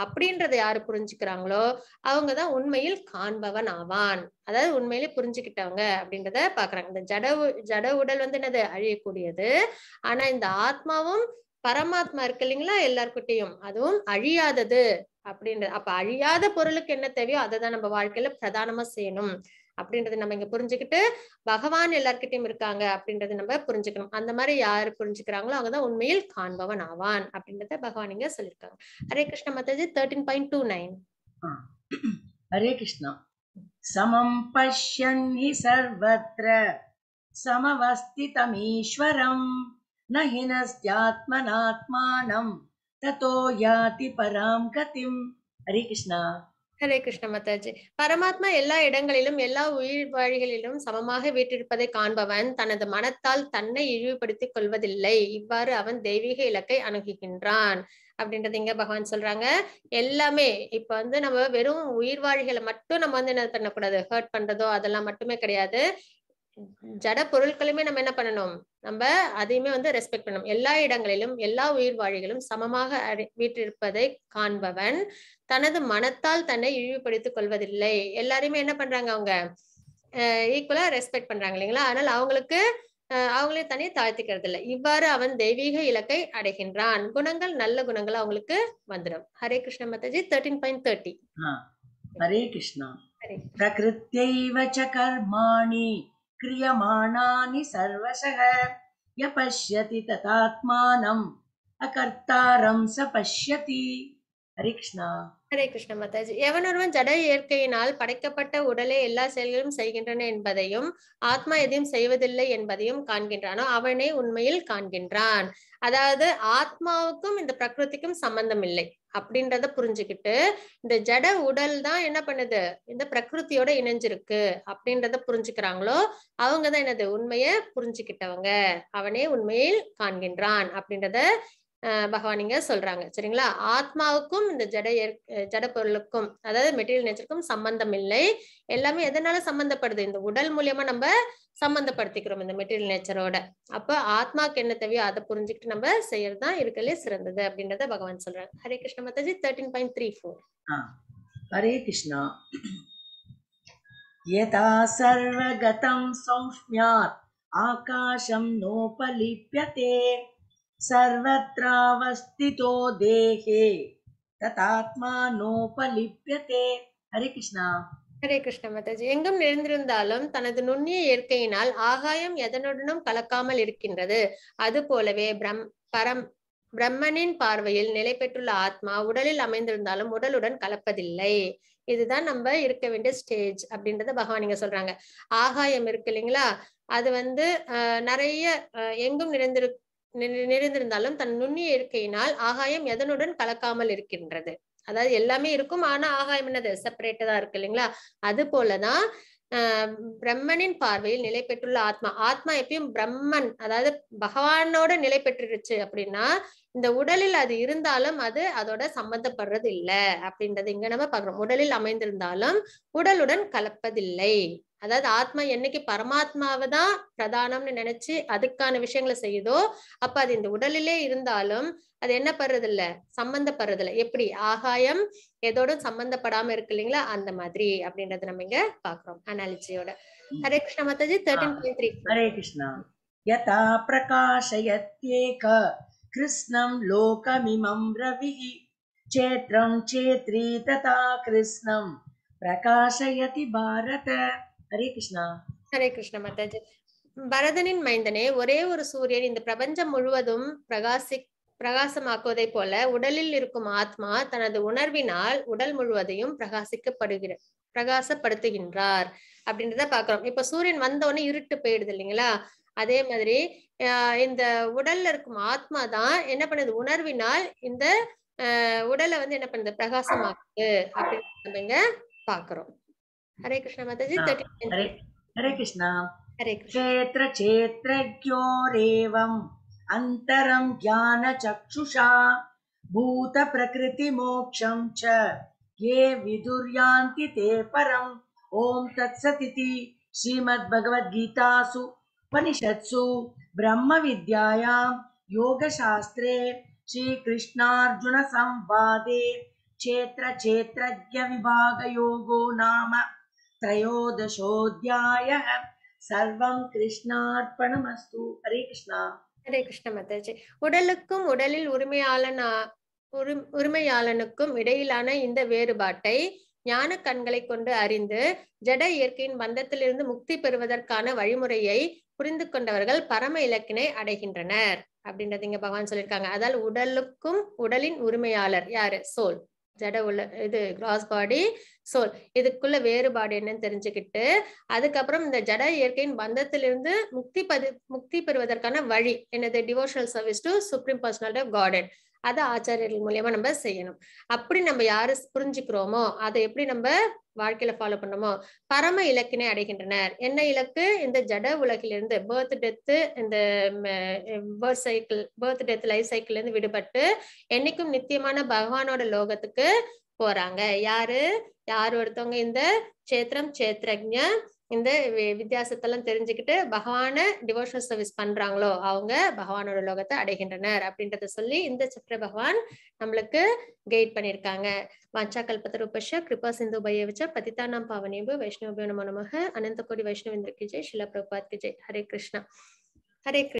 அப்படின்றத யாரு புரிஞ்சுக்கிறாங்களோ அவங்கதான் உண்மையில் காண்பவன் ஆவான் அதாவது உண்மையிலே புரிஞ்சுக்கிட்டவங்க அப்படின்றத பாக்குறாங்க இந்த ஜட ஜட உடல் வந்து என்னது அழியக்கூடியது ஆனா இந்த ஆத்மாவும் பரமாத்மா இருக்கு இல்லைங்களா எல்லாருக்கிட்டையும் அதுவும் அழியாதது அப்படின்றது அப்ப அழியாத பொருளுக்கு என்ன தேவையோ அதை தான் நம்ம வாழ்க்கையில பிரதானமா செய்யணும் அப்படின்றத நம்ம இங்க புரிஞ்சுக்கிட்டு பகவான் எல்லார்கிட்டையும் இருக்காங்க அப்படின்றத நம்ம புரிஞ்சுக்கணும் அந்த மாதிரி யாரு புரிஞ்சுக்கிறாங்களோ அவங்கதான் உண்மையில் காண்பவன் ஆவான் அப்படின்றத பகவான் இங்க சொல்லியிருக்காங்க Hare Krishna mataji thirteen point two nine Hare Krishna சமம் பஷ்யன் ஹி சர்வத்ர சமவஸ்திதமீஸ்வரம் நஹினஸ்தியாத்மனாத்மானம் ததோ யாதி பராம் கதிம் ஹரே கிருஷ்ணா ஹரே கிருஷ்ண மத்தாஜி பரமாத்மா எல்லா இடங்களிலும் எல்லா உயிர் வழிகளிலும் சமமாக வீட்டிருப்பதை காண்பவன் தனது மனத்தால் தன்னை இழிவுபடுத்திக் கொள்வதில்லை இவ்வாறு அவன் தெய்வீக இலக்கை அணுகுகின்றான் அப்படின்றது இங்க பகவான் சொல்றாங்க எல்லாமே இப்ப வந்து நம்ம வெறும் உயிர்வாழிகளை மட்டும் நம்ம வந்து என்ன பண்ணக்கூடாது ஹர்ட் பண்றதோ அதெல்லாம் மட்டுமே கிடையாது ஜட பொருட்களுமே நம்ம என்ன பண்ணணும் நம்ம அதையுமே வந்து ரெஸ்பெக்ட் பண்ணணும் எல்லா இடங்களிலும் எல்லா உயிர் வாழிகளும் சமமாக வீற்றிருப்பதை காண்பவன் தனது மனத்தால் தன்னை இழிவுபடுத்திக் கொள்வதில்லை எல்லாரையுமே என்ன பண்றாங்க அவங்க ஈக்குவலா ரெஸ்பெக்ட் பண்றாங்க இல்லைங்களா அதனால அவங்களுக்கு அவங்களே தனி தாழ்த்திக்கிறது இல்லை இவ்வாறு அவன் தெய்வீக இலக்கை அடைகின்றான் குணங்கள் நல்ல குணங்கள் அவங்களுக்கு வந்துடும் Hare Krishna mataji thirteen point thirty Hare Krishna பிரகிருத்தைவ கர்மாணி क्रियमाणानि सर्वशः य पश्यति அகர்த்தாரம் ச பஷ்யதி ஹரிகிருஷ்ணா ஹரே கிருஷ்ண மாதாஜி எவனொருவன் ஜட இயற்கையினால் படைக்கப்பட்ட உடலை எல்லா செயல்களும் செய்கின்றன என்பதையும் ஆத்மா எதையும் செய்வதில்லை என்பதையும் காண்கின்றானோ அவனை உண்மையில் காண்கின்றான் அதாவது ஆத்மாவுக்கும் இந்த பிரகிருதிக்கும் சம்பந்தம் இல்லை அப்படின்றத புரிஞ்சுக்கிட்டு இந்த ஜட உடல் தான் என்ன பண்ணுது இந்த பிரகிருத்தியோட இணைஞ்சிருக்கு அப்படின்றத புரிஞ்சுக்கிறாங்களோ அவங்கதான் என்னது உண்மைய புரிஞ்சுக்கிட்டவங்க அவனே உண்மையில் காண்கின்றான் அப்படின்றத பகவான் இங்க சொல்றாங்க சரிங்களா ஆத்மாவுக்கும் இந்த ஜட ஜட பொருளுக்கும் அதாவது மெட்டீரியல் நேச்சருக்கும் சம்பந்தம் இல்லை எல்லாமே எதனால சம்பந்தப்படுது இந்த உடல் மூலியமா நம்ம சம்பந்தப்படுத்திக்கிறோம் இந்த மெட்டீரியல் நேச்சரோட அப்ப ஆத்மாவுக்கு என்ன தேவையோ அதை புரிஞ்சுக்கிட்டு நம்ம செய்யறதுதான் இருக்கலே சிறந்தது அப்படின்றத பகவான் சொல்றாங்க Hare Krishna mataji thirteen point three four Hare Krishna यथा सर्वगतं सौम्यात् आकाशं नोपलिप्यते सर्वत्रावस्थितो देहे ததாத்மானோபலிப்யதே ஹரே கிருஷ்ணா ஹரே கிருஷ்ண எங்கும் நிறைந்திருந்தாலும் தனது நுண்ணிய இயற்கையினால் ஆகாயம் எதனுடனும் கலக்காமல் இருக்கின்றது அது போலவே பிரம் பரம் பிரம்மனின் பார்வையில் நிலை பெற்றுள்ள ஆத்மா உடலில் அமைந்திருந்தாலும் உடலுடன் கலப்பதில்லை இதுதான் நம்ம இருக்க வேண்டிய ஸ்டேஜ் அப்படின்றத பகவான் இங்க சொல்றாங்க ஆகாயம் இருக்கு இல்லைங்களா அது வந்து நிறைய எங்கும் நிறைந்திரு நிறைந்திருந்தாலும் தன் நுண்ணிய இருக்கையினால் ஆகாயம் எதனுடன் கலக்காமல் இருக்கின்றது அதாவது எல்லாமே இருக்கும் ஆனா ஆகாயம் என்னது செப்பரேட்டதா இருக்கு இல்லைங்களா அது போலதான் பிரம்மனின் பார்வையில் நிலை பெற்றுள்ள ஆத்மா ஆத்மா எப்பயும் பிரம்மன் அதாவது பகவானோட நிலை பெற்றுருச்சு அப்படின்னா இந்த உடலில் அது இருந்தாலும் அது அதோட சம்பந்தப்படுறது இல்லை அப்படின்றது இங்க நம்ம பாக்குறோம் உடலில் அமைந்திருந்தாலும் உடலுடன் கலப்பதில்லை அதாவது ஆத்மா என்னைக்கு பரமாத்மாவை தான் பிரதானம்னு நினைச்சு அதுக்கான விஷயங்களை செய்யுதோ அப்ப அது இந்த உடலிலே இருந்தாலும் அது என்ன படுறது இல்ல சம்பந்தப்படுறது இல்ல எப்படி ஆகாயம் எதோடும் சம்பந்தப்படாம இருக்கு இல்லைங்களா அந்த மாதிரி அப்படின்றத நம்ம இங்க பாக்குறோம் அனாலிஜியோட ஹரே கிருஷ்ண மாதாஜி தேர்ட்டின் த்ரீ ஹரே கிருஷ்ணா யதா பிரகாசயத்யேக கிருஷ்ணம் லோகமிமம் ரவி சேத்ரம் சேத்ரி ததா கிருஷ்ணம் प्रकाशयति பாரத ஹரே கிருஷ்ணா ஹரே கிருஷ்ணா மாதாஜி பரதனின் மைந்தனே ஒரே ஒரு சூரியன் இந்த பிரபஞ்சம் முழுவதும் பிரகாசி பிரகாசமாக்குவதை போல உடலில் இருக்கும் ஆத்மா தனது உணர்வினால் உடல் முழுவதையும் பிரகாசிக்கப்படுகிற பிரகாசப்படுத்துகின்றார் அப்படின்றத பாக்குறோம் இப்ப சூரியன் வந்தவொடனே இருட்டு போயிடுது இல்லைங்களா அதே மாதிரி இந்த உடல்ல இருக்கும் ஆத்மா தான் என்ன பண்ணுது உணர்வினால் இந்த உடலை வந்து என்ன பண்ணுது பிரகாசமாக்குது அப்படின்னு பாக்குறோம் హరే కృష్ణ మాతాజీ హరే హరే కృష్ణ క్షేత్ర క్షేత్రజ్ఞోరేవం అంతరం జ్ఞాన చక్షుషా భూత ప్రకృతి మోక్షం చ ఏ విదుర్యాంతి తే పరం ఓం తత్సతితి శ్రీమద్ భగవద్గీతాసు ఉపనిషత్సు బ్రహ్మ విద్యాయాం యోగశాస్త్రే श्रीकृष्णार्जुनसंवादे क्षेत्रक्षेत्रज्ञविभागयोगो नाम त्रयोदशोऽध्यायः सर्वं कृष्णार्पणमस्तु ஹரே கிருஷ்ணா ஹரே கிருஷ்ண உடலுக்கும் உடலில் உரிமையாளனா உரிமையாளனுக்கும் இடையிலான இந்த வேறுபாட்டை ஞான கண்களை கொண்டு அறிந்து ஜட இயற்கையின் பந்தத்திலிருந்து முக்தி பெறுவதற்கான வழிமுறையை புரிந்து கொண்டவர்கள் பரம இலக்கினை அடைகின்றனர் அப்படின்றது இங்க பகவான் சொல்லியிருக்காங்க அதால் உடலுக்கும் உடலின் உரிமையாளர் யாரு சோல் ஜட உள்ள இது கிராஸ் பாடி சோல் இதுக்குள்ள வேறுபாடு என்னன்னு தெரிஞ்சுக்கிட்டு அதுக்கப்புறம் இந்த ஜட இயற்கையின் பந்தத்திலிருந்து முக்தி பதி முக்தி பெறுவதற்கான வழி என்னது devotional service to supreme personality of Godhead அதை ஆச்சாரியர்கள் மூலியமா நம்ம செய்யணும் அப்படி நம்ம யாரு புரிஞ்சுக்கிறோமோ அதை எப்படி நம்ம வாழ்க்கையில ஃபாலோ பண்ணோமோ பரம இலக்கினை அடைகின்றனர் என்ன இலக்கு இந்த ஜட உலகிலிருந்து பேர்த் டெத்து இந்த birth cycle birth death life cycle இருந்து விடுபட்டு என்னைக்கும் நித்தியமான பகவானோட லோகத்துக்கு போறாங்க யாரு யார் ஒருத்தவங்க இந்த சேத்திரம் சேத்திரஜ இந்த வித்தியாசத்தெல்லாம் தெரிஞ்சுக்கிட்டு பகவான டிவோஷனல் சர்வீஸ் பண்றாங்களோ அவங்க பகவானோட லோகத்தை அடைகின்றனர் அப்படின்றத சொல்லி இந்த சக்கர பகவான் நம்மளுக்கு கைட் பண்ணியிருக்காங்க வாஞ்சா ரூபஷ கிருபா சிந்து பையவிச்ச பதித்தானாம் பாவனியபு வைஷ்ணவபியோ நமக அனந்த கோடி வைஷ்ணவேந்திர கிஜய் ஷிலா பிரபாத் ஜெய் ஹரே கிருஷ்ணா ஹரே